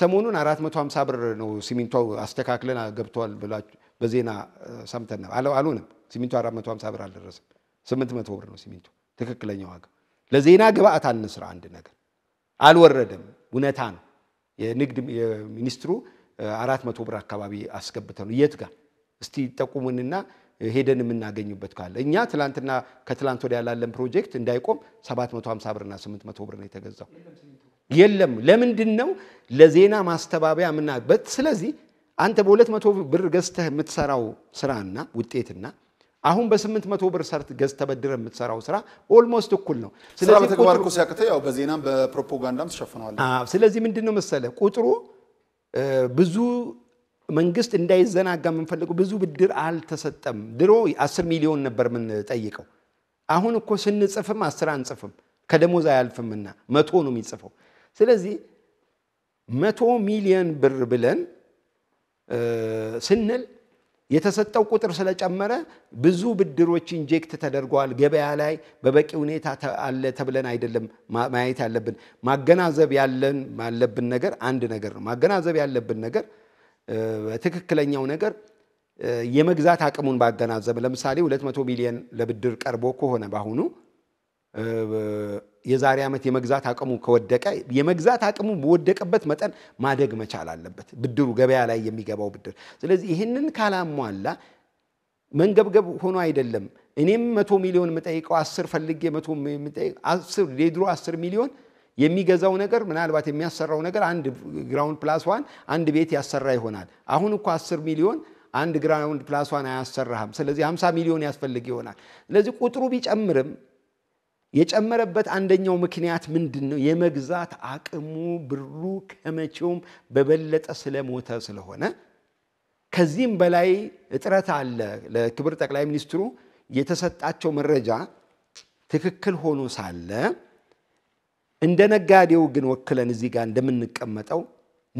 ሰሞኑን 450 ብር ነው ሲሚንቶ አስተካክለን ገብተዋል ብላችሁ በዜና ሰምተን አልሆነም። ሲሚንቶ 450 ብር አልደረሰም። 800 ብር ነው ሲሚንቶ ትክክለኛ ዋጋ። ለዜና ግብአት አንስራ፣ አንድ ነገር አልወረደም፣ እውነታ ነው። የንግድ ሚኒስትሩ አራት መቶ ብር አካባቢ አስገብተን የት ጋር እስቲ ጠቁሙንና ሄደን የምናገኝበት ካለ እኛ ትላንትና ከትላንት ወዲያ ያላለን ፕሮጀክት እንዳይቆም 750 ብርና 800 ብር ነው የተገዛው። የለም ለምንድን ነው ለዜና ማስተባበያ የምናበት? ስለዚህ አንተ በ200 ብር ገዝተህ የምትሰራው ስራና ውጤትና አሁን በስምንት መቶ ብር ሰርት ገዝ ተበድረ የምትሰራው ስራ ኦልሞስት እኩል ነው። ስራ በተግባር እኮ ሲያቅተ ያው በዜናም በፕሮፓጋንዳም ትሸፍነዋል። ስለዚህ ምንድን ነው መሰለ ቁጥሩ ብዙ መንግስት እንዳይዘናጋ የምንፈልገው ብዙ ብድር አልተሰጠም። ድሮ አስር ሚሊዮን ነበር የምንጠይቀው። አሁን እኮ ስንጽፍም አስር አንጽፍም ከደሞዝ አያልፍምና መቶ ነው የሚጽፈው። ስለዚህ መቶ ሚሊዮን ብር ብለን ስንል የተሰጠው ቁጥር ስለጨመረ ብዙ ብድሮች ኢንጀክት ተደርገዋል ገበያ ላይ በበቂ ሁኔታ አለ ተብለን አይደለም ማየት ያለብን። ማገናዘብ ያለን ያለብን ነገር አንድ ነገር ነው። ማገናዘብ ያለብን ነገር በትክክለኛው ነገር የመግዛት አቅሙን ባገናዘብ ለምሳሌ 200 ሚሊዮን ለብድር ቀርቦ ከሆነ በአሁኑ የዛሬ ዓመት የመግዛት አቅሙ ከወደቀ የመግዛት አቅሙ በወደቀበት መጠን ማደግ መቻል አለበት፣ ብድሩ ገበያ ላይ የሚገባው ብድር። ስለዚህ ይህንን ካላሟላ መንገብገብ ሆኖ አይደለም። እኔም መቶ ሚሊዮን የምጠይቀው አስር ፈልጌ መቶ የድሮ አስር ሚሊዮን የሚገዛው ነገር ምናልባት የሚያሰራው ነገር አንድ ግራውንድ ፕላስ ዋን አንድ ቤት ያሰራ ይሆናል። አሁን እኮ አስር ሚሊዮን አንድ ግራውንድ ፕላስ ዋን አያሰራህም። ስለዚህ 50 ሚሊዮን ያስፈልግ ይሆናል። ስለዚህ ቁጥሩ ቢጨምርም የጨመረበት አንደኛው ምክንያት ምንድን ነው? የመግዛት አቅሙ ብሩ ከመቼውም በበለጠ ስለሞተ ስለሆነ ከዚህም በላይ እጥረት አለ። ለክብር ጠቅላይ ሚኒስትሩ የተሰጣቸው መረጃ ትክክል ሆኖ ሳለ እንደ ነጋዴው ግን ወክለን እዚህ ጋር እንደምንቀመጠው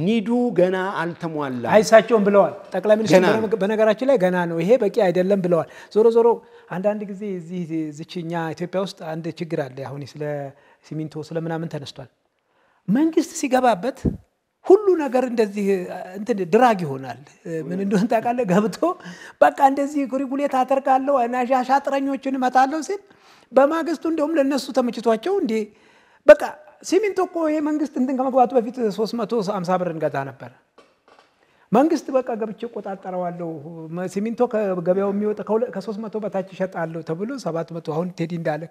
ኒዱ ገና አልተሟላ አይሳቸውም ብለዋል ጠቅላይ ሚኒስትር። በነገራችን ላይ ገና ነው ይሄ በቂ አይደለም ብለዋል። ዞሮ ዞሮ አንዳንድ ጊዜ እዚህ ዝችኛ ኢትዮጵያ ውስጥ አንድ ችግር አለ። አሁን ስለ ሲሚንቶ ስለምናምን ተነስቷል። መንግስት ሲገባበት ሁሉ ነገር እንደዚህ እንትን ድራግ ይሆናል። ምን እንደሆነ ታውቃለህ? ገብቶ በቃ እንደዚህ ኩሪኩሌት አተርካለሁ ሻሻጥረኞችን እመታለሁ ሲል በማግስቱ እንደውም ለእነሱ ተመችቷቸው እንዴ በቃ ሲሚንቶ እኮ ይሄ መንግስት እንትን ከመግባቱ በፊት 350 ብር እንገዛ ነበር። መንግስት በቃ ገብቼ እቆጣጠረዋለሁ፣ ሲሚንቶ ከገበያው የሚወጣ ከሶስት መቶ በታች ይሸጣለሁ ተብሎ ሰባት መቶ አሁን ቴዲ እንዳለ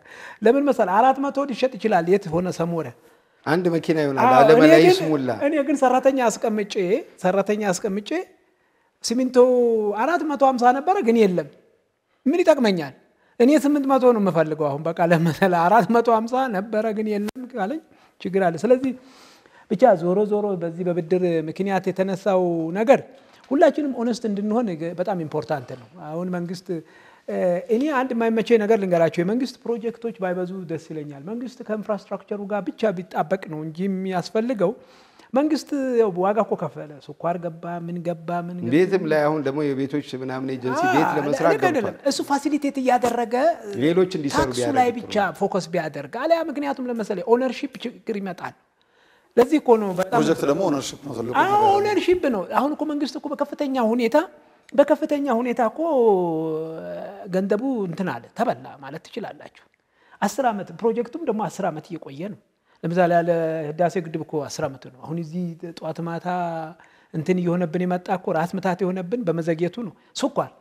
ለምን መሰል አራት መቶ ሊሸጥ ይችላል። የት ሆነ ሰሞረ አንድ መኪና ይሆናል አለመላይ ስሙላ። እኔ ግን ሰራተኛ አስቀምጬ ሰራተኛ አስቀምጬ ሲሚንቶ አራት መቶ ሀምሳ ነበረ ግን የለም። ምን ይጠቅመኛል? እኔ ስምንት መቶ ነው የምፈልገው አሁን በቃ ለመሰለህ አራት መቶ ሀምሳ ነበረ ግን የለም ካለኝ ችግር አለ። ስለዚህ ብቻ ዞሮ ዞሮ በዚህ በብድር ምክንያት የተነሳው ነገር ሁላችንም ኦነስት እንድንሆን በጣም ኢምፖርታንት ነው። አሁን መንግስት እኔ አንድ የማይመቸኝ ነገር ልንገራቸው፣ የመንግስት ፕሮጀክቶች ባይበዙ ደስ ይለኛል። መንግስት ከኢንፍራስትራክቸሩ ጋር ብቻ ቢጣበቅ ነው እንጂ የሚያስፈልገው መንግስት ዋጋ እኮ ከፈለ። ስኳር ገባ፣ ምን ገባ፣ ምን ቤትም ላይ አሁን ደግሞ የቤቶች ምናምን ኤጀንሲ ቤት ለመስራት ገብቷል። እሱ ፋሲሊቴት እያደረገ ሌሎች እንዲሰሩ ታክሱ ላይ ብቻ ፎከስ ቢያደርግ አለያ ምክንያቱም ለምሳሌ ኦነርሺፕ ችግር ይመጣል። ለዚህ እኮ ነው ፕሮጀክት ደግሞ ኦነርሺፕ ነው ትልቁ ኦነርሺፕ ነው። አሁን እኮ መንግስት እኮ በከፍተኛ ሁኔታ በከፍተኛ ሁኔታ እኮ ገንዘቡ እንትን አለ ተበላ ማለት ትችላላችሁ። አስር ዓመት ፕሮጀክቱም ደግሞ አስር ዓመት እየቆየ ነው። ለምሳሌ ያለ ህዳሴ ግድብ እኮ አስር ዓመት ነው። አሁን እዚህ ጠዋት ማታ እንትን እየሆነብን የመጣ እኮ ራስ ምታት የሆነብን በመዘግየቱ ነው። ስኳር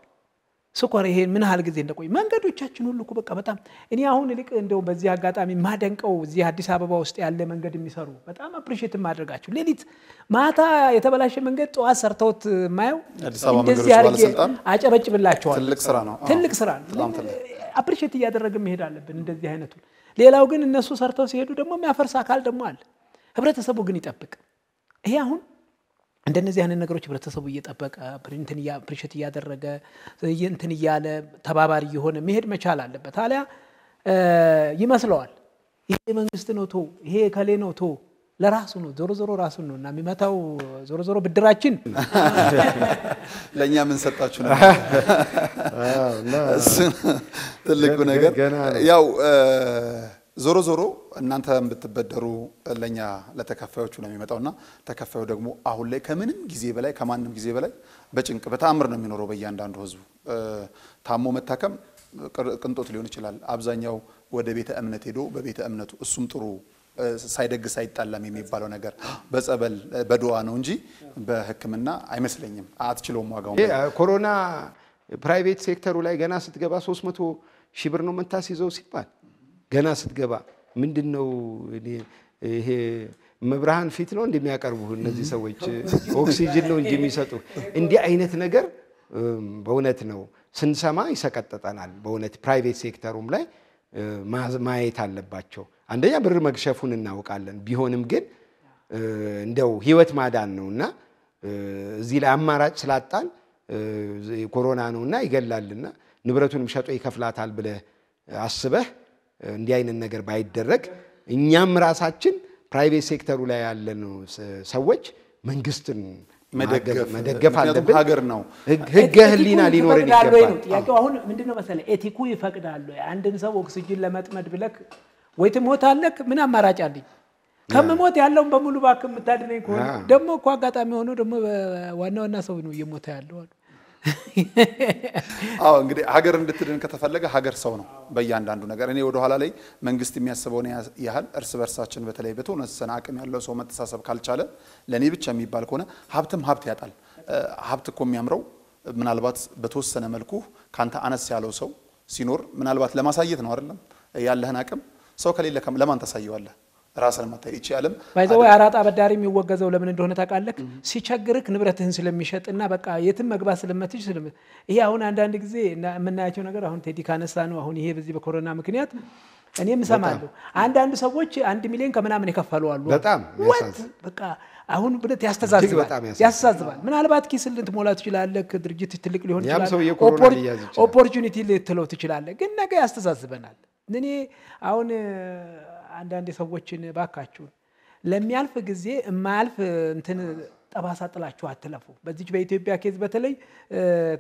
ስኳር ይሄ ምን ያህል ጊዜ እንደቆይ መንገዶቻችን ሁሉ እኮ በቃ በጣም እኔ አሁን ልቅ እንደው በዚህ አጋጣሚ ማደንቀው እዚህ አዲስ አበባ ውስጥ ያለ መንገድ የሚሰሩ በጣም አፕሪሽት የማደርጋቸው ሌሊት ማታ የተበላሸ መንገድ ጠዋት ሰርተውት የማየው እንደዚህ አድርጌ አጨበጭብላቸዋል። ትልቅ ስራ ነው። አፕሪሽት እያደረግን መሄድ አለብን እንደዚህ አይነቱን ሌላው ግን እነሱ ሰርተው ሲሄዱ ደግሞ የሚያፈርስ አካል ደግሞ አለ። ህብረተሰቡ ግን ይጠብቅ። ይሄ አሁን እንደነዚህ አይነት ነገሮች ህብረተሰቡ እየጠበቀ ፕሪሸት እያደረገ እንትን እያለ ተባባሪ እየሆነ መሄድ መቻል አለበት። አሊያ ይመስለዋል ይሄ መንግስት ነው ቶ ይሄ ከሌ ነው ቶ ለራሱ ነው። ዞሮ ዞሮ ራሱን ነው እና የሚመታው። ዞሮ ዞሮ ብድራችን ለእኛ ምን ሰጣችሁ ነው ትልቁ ነገር። ያው ዞሮ ዞሮ እናንተ ብትበደሩ ለእኛ ለተከፋዮቹ ነው የሚመጣው እና ተከፋዩ ደግሞ አሁን ላይ ከምንም ጊዜ በላይ ከማንም ጊዜ በላይ በጭንቅ በተአምር ነው የሚኖረው። በእያንዳንዱ ህዝቡ ታሞ መታከም ቅንጦት ሊሆን ይችላል። አብዛኛው ወደ ቤተ እምነት ሄዶ በቤተ እምነቱ እሱም ጥሩ ሳይደግስ አይጣላም የሚባለው ነገር በጸበል በድዋ ነው እንጂ በህክምና አይመስለኝም። አትችለውም ዋጋው። ኮሮና ፕራይቬት ሴክተሩ ላይ ገና ስትገባ 300 ሺህ ብር ነው የምታስይዘው ሲባል ገና ስትገባ ምንድን ነው ይሄ? መብርሃን ፊት ነው እንደሚያቀርቡ እነዚህ ሰዎች ኦክሲጅን ነው የሚሰጡ እንዲህ አይነት ነገር በእውነት ነው ስንሰማ ይሰቀጥጠናል። በእውነት ፕራይቬት ሴክተሩም ላይ ማየት አለባቸው። አንደኛ ብር መክሸፉን እናውቃለን። ቢሆንም ግን እንደው ህይወት ማዳን ነው እና እዚህ ላይ አማራጭ ስላጣን ኮሮና ነውና ይገላልና ንብረቱንም ሸጦ ይከፍላታል ብለህ አስበህ እንዲህ አይነት ነገር ባይደረግ እኛም ራሳችን ፕራይቬት ሴክተሩ ላይ ያለን ሰዎች መንግስትን መደገፍ አለብን። ሀገር ነው ህገ ህሊና ሊኖርን ይገባል። ጥያቄው አሁን ምንድነው መሰለህ፣ ኤቲኩ ይፈቅዳሉ አንድን ሰው ኦክሲጅን ለመጥመድ ብለክ ወይ ትሞታለህ። ምን አማራጭ አለኝ? ከምሞት ያለውን በሙሉ እባክህ የምታድነኝ ከሆነ ደግሞ እኮ አጋጣሚ ሆኖ ደግሞ ዋና ዋና ሰው ነው እየሞተ ያለው አሉ። አዎ እንግዲህ ሀገር እንድትድን ከተፈለገ ሀገር ሰው ነው በእያንዳንዱ ነገር። እኔ ወደኋላ ላይ መንግስት የሚያስበውን ያህል እርስ በርሳችን በተለይ በተወሰነ አቅም ያለው ሰው መተሳሰብ ካልቻለ ለእኔ ብቻ የሚባል ከሆነ ሀብትም ሀብት ያጣል። ሀብት እኮ የሚያምረው ምናልባት በተወሰነ መልኩ ካንተ አነስ ያለው ሰው ሲኖር ምናልባት ለማሳየት ነው አይደለም ያለህን አቅም ሰው ከሌለ ለማን ታሳየዋለህ? ራስን መታይ እቺ ዓለም ባይዘው አራጣ አበዳሪ የሚወገዘው ለምን እንደሆነ ታውቃለህ? ሲቸግርህ ንብረትህን ስለሚሸጥና በቃ የትም መግባት ስለምትች ስለም ይሄ አሁን አንዳንድ ጊዜ የምናያቸው ነገር አሁን ቴዲ ካነሳ ነው። አሁን ይሄ በዚህ በኮሮና ምክንያት እኔም እሰማለሁ። አንዳንድ ሰዎች አንድ ሚሊዮን ከምናምን የከፈሉ አሉ። በጣም በቃ አሁን ብለት ያስተዛዝባል፣ ያስተዛዝባል። ምናልባት ኪስ ልትሞላ ትችላለህ፣ ድርጅት ትልቅ ሊሆን ይችላል፣ ኦፖርቹኒቲ ልትለው ትችላለህ፣ ግን ነገ ያስተዛዝበናል። እኔ አሁን አንዳንድ ሰዎችን ባካችሁን ለሚያልፍ ጊዜ የማያልፍ እንትን ጠባሳ ጥላችሁ አትለፉ። በዚች በኢትዮጵያ ኬዝ በተለይ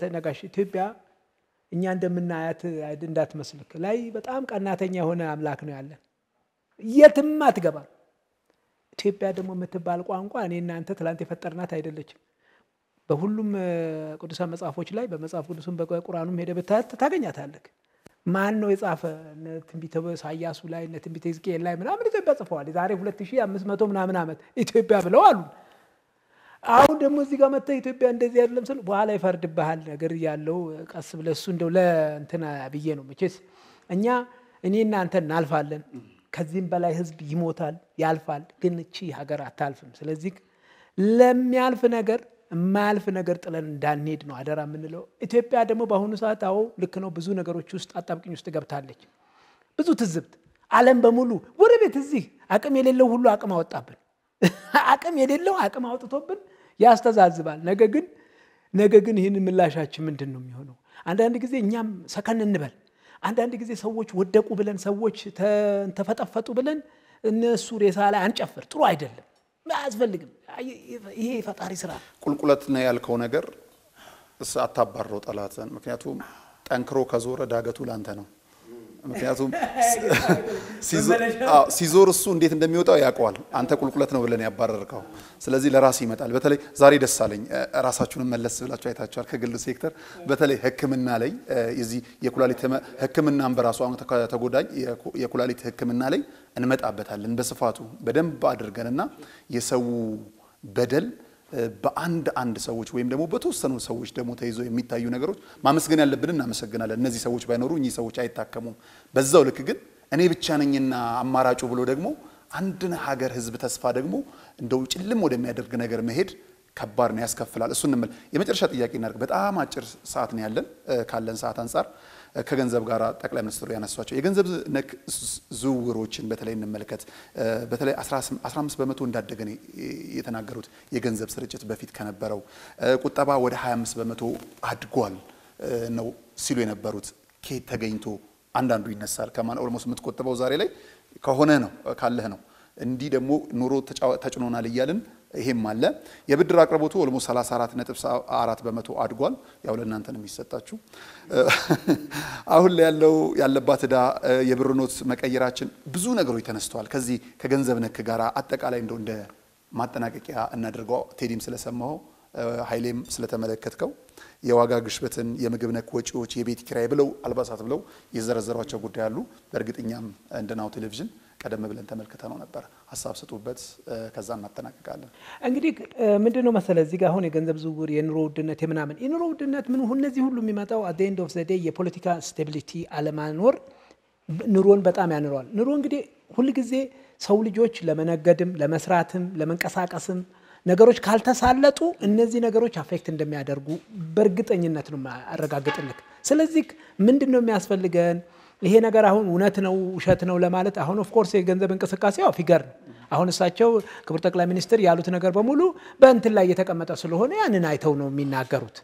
ተነጋሽ ኢትዮጵያ እኛ እንደምናያት እንዳትመስልክ ላይ በጣም ቀናተኛ የሆነ አምላክ ነው ያለን። የትም አትገባ። ኢትዮጵያ ደግሞ የምትባል ቋንቋ እኔ እናንተ ትላንት የፈጠርናት አይደለችም። በሁሉም ቅዱሳን መጽሐፎች ላይ በመጽሐፍ ቅዱስም በቁርአኑም ሄደ ብታያት ታገኛታለህ። ማን ነው የጻፈ? ትንቢተ ኢሳያሱ ላይ እነ ትንቢተ ሕዝቅኤል ላይ ምናምን ኢትዮጵያ ጽፈዋል። የዛሬ 2500 ምናምን ዓመት ኢትዮጵያ ብለው አሉ። አሁን ደግሞ እዚህ ጋር መጥተህ ኢትዮጵያ እንደዚህ አይደለም ስል በኋላ ይፈርድብሃል ነገር ያለው ቀስ ብለህ እሱ እንደው ለእንትን ብዬ ነው። መቼስ እኛ እኔ እናንተ እናልፋለን፣ ከዚህም በላይ ህዝብ ይሞታል ያልፋል፣ ግን እቺ ሀገር አታልፍም። ስለዚህ ለሚያልፍ ነገር የማያልፍ ነገር ጥለን እንዳንሄድ ነው አደራ የምንለው። ኢትዮጵያ ደግሞ በአሁኑ ሰዓት አዎ ልክ ነው፣ ብዙ ነገሮች ውስጥ አጣብቅኝ ውስጥ ገብታለች። ብዙ ትዝብት ዓለም በሙሉ ወደ ቤት እዚህ አቅም የሌለው ሁሉ አቅም አወጣብን፣ አቅም የሌለው አቅም አውጥቶብን ያስተዛዝባል። ነገ ግን ነገ ግን ይህን ምላሻችን ምንድን ነው የሚሆነው? አንዳንድ ጊዜ እኛም ሰከን እንበል። አንዳንድ ጊዜ ሰዎች ወደቁ ብለን ሰዎች ተፈጠፈጡ ብለን እነሱ ሬሳ ላይ አንጨፍር፣ ጥሩ አይደለም። አያስፈልግም። ይሄ የፈጣሪ ስራ ቁልቁለት ነው ያልከው ነገር እስ አታባረው ጠላትን። ምክንያቱም ጠንክሮ ከዞረ ዳገቱ ላንተ ነው። ምክንያቱም ሲዞር እሱ እንዴት እንደሚወጣው ያውቀዋል። አንተ ቁልቁለት ነው ብለን ያባረርከው። ስለዚህ ለራስ ይመጣል። በተለይ ዛሬ ደስ አለኝ። ራሳችሁንም መለስ ብላችሁ አይታችኋል። ከግል ሴክተር በተለይ ሕክምና ላይ የዚህ የኩላሊት ሕክምናን በራሱ አሁን ተጎዳኝ የኩላሊት ሕክምና ላይ እንመጣበታለን በስፋቱ በደንብ አድርገንና የሰው በደል በአንድ አንድ ሰዎች ወይም ደግሞ በተወሰኑ ሰዎች ደግሞ ተይዘው የሚታዩ ነገሮች ማመስገን ያለብን እናመሰግናለን። እነዚህ ሰዎች ባይኖሩ እኚህ ሰዎች አይታከሙም። በዛው ልክ ግን እኔ ብቻ ነኝና አማራጩ ብሎ ደግሞ አንድን ሀገር ህዝብ ተስፋ ደግሞ እንደው ጭልም ወደሚያደርግ ነገር መሄድ ከባድ ነው፣ ያስከፍላል። እሱ እንመል የመጨረሻ ጥያቄ እናድርግ። በጣም አጭር ሰዓት ነው ያለን ካለን ሰዓት አንጻር ከገንዘብ ጋር ጠቅላይ ሚኒስትሩ ያነሷቸው የገንዘብ ነክ ዝውውሮችን በተለይ እንመልከት። በተለይ 15 በመቶ እንዳደገ የተናገሩት የገንዘብ ስርጭት በፊት ከነበረው ቁጠባ ወደ 25 በመቶ አድጓል ነው ሲሉ የነበሩት። ከየት ተገኝቶ አንዳንዱ ይነሳል። ከማን ኦልሞስት የምትቆጥበው ዛሬ ላይ ከሆነ ነው ካለህ ነው። እንዲህ ደግሞ ኑሮ ተጭኖናል እያልን ይሄም አለ። የብድር አቅርቦቱ ኦልሞስት 34.4 በመቶ አድጓል። ያው ለእናንተ ነው የሚሰጣችሁ። አሁን ላይ ያለው ያለባት ዕዳ የብር ኖት መቀየራችን ብዙ ነገሮች ተነስተዋል። ከዚህ ከገንዘብ ነክ ጋር አጠቃላይ እንደው እንደ ማጠናቀቂያ እናደርገው። ቴዲም ስለሰማው ኃይሌም ስለተመለከትከው የዋጋ ግሽበትን፣ የምግብ ነክ ወጪዎች፣ የቤት ኪራይ ብለው አልባሳት ብለው የዘረዘሯቸው ጉዳይ አሉ። በእርግጥኛም እንደ ናሁ ቴሌቪዥን ቀደም ብለን ነው ነበር። ሀሳብ ስጡበት፣ ከዛ እናጠናቀቃለን። እንግዲህ ምንድን ነው መሰለህ እዚህ ጋር አሁን የገንዘብ ዝውውር፣ የኑሮ ውድነት የምናምን የኑሮ ውድነት ምን እነዚህ ሁሉ የሚመጣው አት ኤንድ ኦፍ ዘ ዴይ የፖለቲካ ስቴቢሊቲ አለማኖር ኑሮን በጣም ያንረዋል። ኑሮ እንግዲህ ሁልጊዜ ሰው ልጆች ለመነገድም ለመስራትም ለመንቀሳቀስም ነገሮች ካልተሳለጡ እነዚህ ነገሮች አፌክት እንደሚያደርጉ በእርግጠኝነት ነው ማረጋግጥልክ። ስለዚህ ምንድን ነው የሚያስፈልገን ይሄ ነገር አሁን እውነት ነው ውሸት ነው ለማለት አሁን ኦፍኮርስ የገንዘብ እንቅስቃሴ ያው ፊገር ነው። አሁን እሳቸው ክቡር ጠቅላይ ሚኒስትር ያሉት ነገር በሙሉ በእንትን ላይ የተቀመጠ ስለሆነ ያንን አይተው ነው የሚናገሩት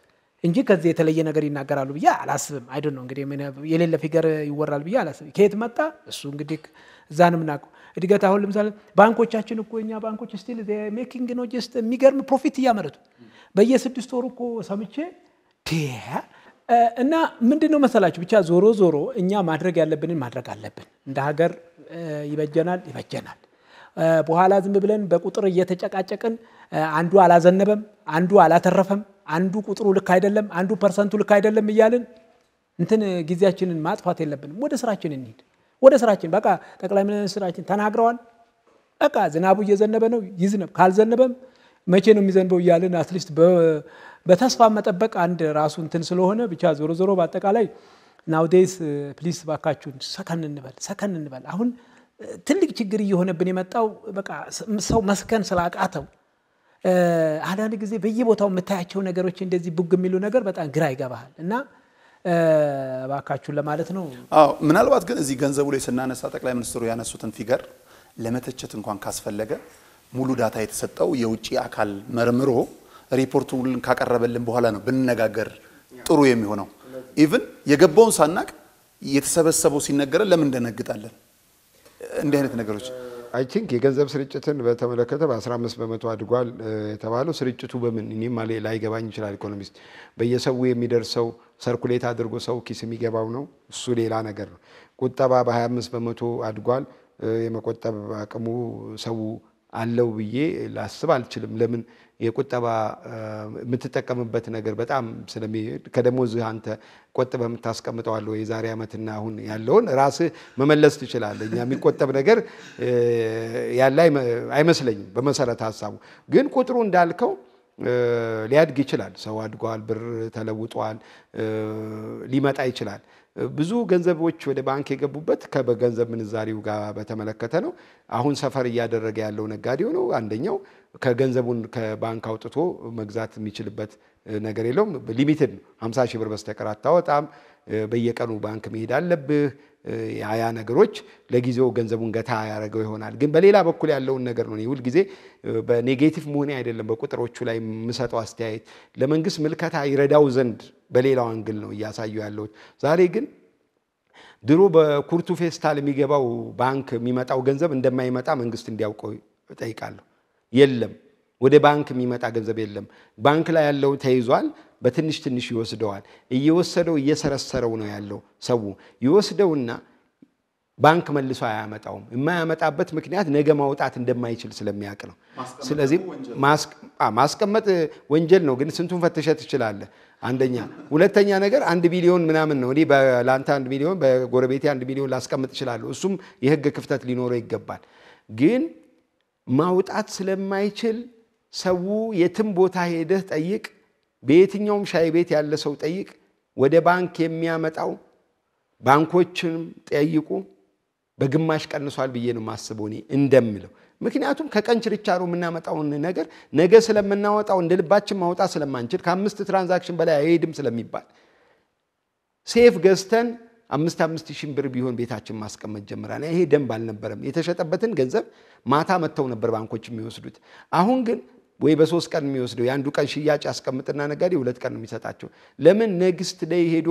እንጂ ከዚህ የተለየ ነገር ይናገራሉ ብዬ አላስብም። አይደ ነው እንግዲህ የሌለ ፊገር ይወራል ብዬ አላስብም። ከየት መጣ እሱ እንግዲህ እዛን ምናቁ እድገት። አሁን ለምሳሌ ባንኮቻችን እኮ እኛ ባንኮች ስቲል ሜኪንግ ነው ጀስት የሚገርም ፕሮፊት እያመረቱ በየስድስት ወሩ እኮ ሰምቼ እና ምንድን ነው መሰላችሁ ብቻ ዞሮ ዞሮ እኛ ማድረግ ያለብንን ማድረግ አለብን። እንደ ሀገር ይበጀናል ይበጀናል። በኋላ ዝም ብለን በቁጥር እየተጨቃጨቅን አንዱ አላዘነበም፣ አንዱ አላተረፈም፣ አንዱ ቁጥሩ ልክ አይደለም፣ አንዱ ፐርሰንቱ ልክ አይደለም እያልን እንትን ጊዜያችንን ማጥፋት የለብንም። ወደ ስራችን እንሂድ። ወደ ስራችን በቃ ጠቅላይ ሚኒስትራችን ተናግረዋል። በቃ ዝናቡ እየዘነበ ነው፣ ይዝነብ። ካልዘነበም መቼ ነው የሚዘንበው እያልን አትሊስት በተስፋ መጠበቅ አንድ ራሱ እንትን ስለሆነ ብቻ ዞሮ ዞሮ በአጠቃላይ ናውዴይስ ፕሊስ ባካችሁን ሰከን እንበል፣ ሰከን እንበል። አሁን ትልቅ ችግር እየሆነብን የመጣው በቃ ሰው መስከን ስላቃተው አንዳንድ ጊዜ በየቦታው የምታያቸው ነገሮች እንደዚህ ቡግ የሚሉ ነገር በጣም ግራ ይገባሃል እና ባካችሁን ለማለት ነው። አዎ ምናልባት ግን እዚህ ገንዘቡ ላይ ስናነሳ ጠቅላይ ሚኒስትሩ ያነሱትን ፊገር ለመተቸት እንኳን ካስፈለገ ሙሉ ዳታ የተሰጠው የውጭ አካል መርምሮ ሪፖርቱን ካቀረበልን በኋላ ነው ብንነጋገር ጥሩ የሚሆነው። ኢቭን የገባውን ሳናቅ የተሰበሰበው ሲነገረን ለምን እንደነግጣለን? እንዲህ አይነት ነገሮች አይ ቲንክ የገንዘብ ስርጭትን በተመለከተ በ15 በመቶ አድጓል የተባለው ስርጭቱ በምን እኔም ላይገባኝ ይችላል። ኢኮኖሚስት በየሰው የሚደርሰው ሰርኩሌት አድርጎ ሰው ኪስ የሚገባው ነው፣ እሱ ሌላ ነገር ነው። ቁጠባ በ25 በመቶ አድጓል። የመቆጠብ አቅሙ ሰው አለው ብዬ ላስብ አልችልም። ለምን የቁጠባ የምትጠቀምበት ነገር በጣም ስለሚሄድ ከደሞዝህ አንተ ቆጥበህ የምታስቀምጠዋለህ የዛሬ ዓመትና አሁን ያለውን ራስህ መመለስ ትችላለህ። እኛ የሚቆጠብ ነገር ያለ አይመስለኝም። በመሰረተ ሀሳቡ ግን ቁጥሩ እንዳልከው ሊያድግ ይችላል። ሰው አድጓል፣ ብር ተለውጧል፣ ሊመጣ ይችላል። ብዙ ገንዘቦች ወደ ባንክ የገቡበት ከገንዘብ ምንዛሪው ጋር በተመለከተ ነው። አሁን ሰፈር እያደረገ ያለው ነጋዴ ሆነው አንደኛው ከገንዘቡን ከባንክ አውጥቶ መግዛት የሚችልበት ነገር የለውም። ሊሚትድ ነው። ሀምሳ ሺህ ብር በስተቀር አታወጣም። በየቀኑ ባንክ መሄድ አለብህ። ያያ ነገሮች ለጊዜው ገንዘቡን ገታ ያደረገው ይሆናል። ግን በሌላ በኩል ያለውን ነገር ነው። ሁል ጊዜ በኔጌቲቭ መሆኔ አይደለም። በቁጥሮቹ ላይ የምሰጠው አስተያየት ለመንግስት ምልከታ ይረዳው ዘንድ በሌላው አንግል ነው እያሳዩ ያለው ዛሬ ግን ድሮ በኩርቱ ፌስታል የሚገባው ባንክ የሚመጣው ገንዘብ እንደማይመጣ መንግስት እንዲያውቀው እጠይቃለሁ። የለም፣ ወደ ባንክ የሚመጣ ገንዘብ የለም። ባንክ ላይ ያለው ተይዟል። በትንሽ ትንሽ ይወስደዋል። እየወሰደው እየሰረሰረው ነው ያለው። ሰው ይወስደውና ባንክ መልሶ አያመጣውም። የማያመጣበት ምክንያት ነገ ማውጣት እንደማይችል ስለሚያውቅ ነው። ስለዚህ ማስቀመጥ ወንጀል ነው፣ ግን ስንቱን ፈትሸ ትችላለህ? አንደኛ። ሁለተኛ ነገር አንድ ቢሊዮን ምናምን ነው። እኔ ለአንተ አንድ ሚሊዮን በጎረቤቴ አንድ ሚሊዮን ላስቀምጥ እችላለሁ። እሱም የህግ ክፍተት ሊኖረው ይገባል። ግን ማውጣት ስለማይችል ሰው የትም ቦታ ሄደህ ጠይቅ፣ በየትኛውም ሻይ ቤት ያለ ሰው ጠይቅ፣ ወደ ባንክ የሚያመጣው ባንኮችንም ጠይቁ። በግማሽ ቀንሷል ብዬ ነው ማስበው እኔ እንደምለው ምክንያቱም ከቀን ችርቻሮ የምናመጣውን ነገር ነገ ስለምናወጣው እንደ ልባችን ማውጣት ስለማንችል ከአምስት ትራንዛክሽን በላይ አይሄድም ስለሚባል ሴፍ ገዝተን አምስት አምስት ሺህ ብር ቢሆን ቤታችን ማስቀመጥ ጀምራል። ይሄ ደንብ አልነበረም። የተሸጠበትን ገንዘብ ማታ መጥተው ነበር ባንኮች የሚወስዱት። አሁን ግን ወይ በሶስት ቀን የሚወስደው የአንዱ ቀን ሽያጭ ያስቀምጥና ነጋዴ ሁለት ቀን ነው የሚሰጣቸው። ለምን ነግስት ላይ ሄዶ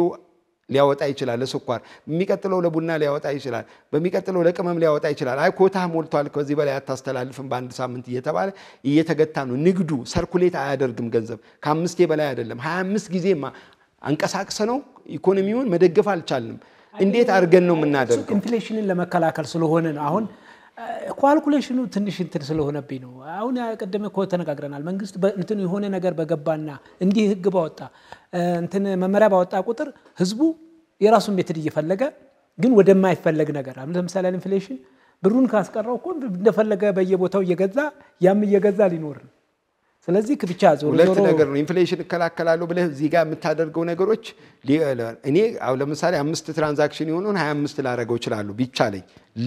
ሊያወጣ ይችላል። ለስኳር የሚቀጥለው ለቡና ሊያወጣ ይችላል። በሚቀጥለው ለቅመም ሊያወጣ ይችላል። አይ ኮታ ሞልቷል፣ ከዚህ በላይ አታስተላልፍም በአንድ ሳምንት እየተባለ እየተገታ ነው። ንግዱ ሰርኩሌት አያደርግም። ገንዘብ ከአምስቴ በላይ አይደለም። ሀያ አምስት ጊዜ አንቀሳቅሰ ነው ኢኮኖሚውን መደገፍ አልቻልንም። እንዴት አድርገን ነው የምናደርገው? ኢንፍሌሽንን ለመከላከል ስለሆነ አሁን ኳልኩሌሽኑ ትንሽ እንትን ስለሆነብኝ ነው። አሁን ቅድም ኮ ተነጋግረናል። መንግስት እንትን የሆነ ነገር በገባና እንዲህ ህግ ባወጣ እንትን መመሪያ ባወጣ ቁጥር ህዝቡ የራሱን ቤት እየፈለገ ግን ወደማይፈለግ ነገር አሁን ለምሳሌ ኢንፍሌሽን ብሩን ካስቀረው እኮ እንደፈለገ በየቦታው እየገዛ ያም እየገዛ ሊኖር ነው። ስለዚህ ብቻ ሁለት ነገር ነው። ኢንፍሌሽን እከላከላለሁ ብለ እዚህ ጋር የምታደርገው ነገሮች እኔ ለምሳሌ አምስት ትራንዛክሽን የሆኑን ሀያ አምስት ላደርገው ይችላሉ ቢቻለኝ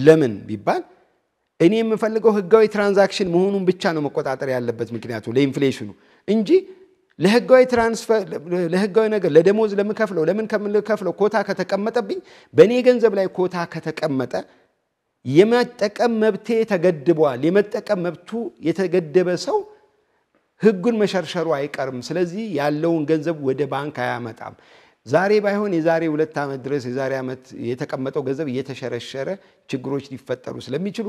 ለምን ቢባል እኔ የምፈልገው ህጋዊ ትራንዛክሽን መሆኑን ብቻ ነው መቆጣጠር ያለበት ምክንያቱ ለኢንፍሌሽኑ እንጂ ለህጋዊ ትራንስፈር ለህጋዊ ነገር ለደሞዝ ለምከፍለው ለምን ከምልከፍለው ኮታ ከተቀመጠብኝ በእኔ ገንዘብ ላይ ኮታ ከተቀመጠ የመጠቀም መብቴ ተገድቧል። የመጠቀም መብቱ የተገደበ ሰው ህጉን መሸርሸሩ አይቀርም። ስለዚህ ያለውን ገንዘብ ወደ ባንክ አያመጣም። ዛሬ ባይሆን የዛሬ ሁለት ዓመት ድረስ የዛሬ ዓመት የተቀመጠው ገንዘብ እየተሸረሸረ ችግሮች ሊፈጠሩ ስለሚችሉ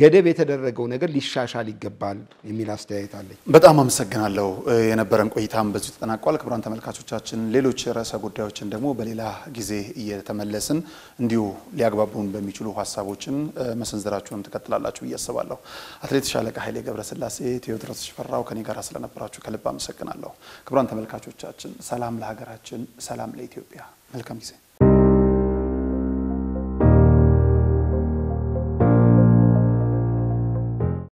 ገደብ የተደረገው ነገር ሊሻሻል ይገባል የሚል አስተያየት አለኝ። በጣም አመሰግናለሁ። የነበረን ቆይታም በዚሁ ተጠናቋል። ክቡራን ተመልካቾቻችን፣ ሌሎች ርዕሰ ጉዳዮችን ደግሞ በሌላ ጊዜ እየተመለስን እንዲሁ ሊያግባቡን በሚችሉ ሀሳቦችን መሰንዘራችሁንም ትቀጥላላችሁ ብዬ አስባለሁ። አትሌት ሻለቃ ኃይሌ ገብረስላሴ፣ ቴዎድሮስ ሽፈራው ከኔ ጋር ስለነበራችሁ ከልብ አመሰግናለሁ። ክቡራን ተመልካቾቻችን፣ ሰላም ለሀገራችን፣ ሰላም ለኢትዮጵያ። መልካም ጊዜ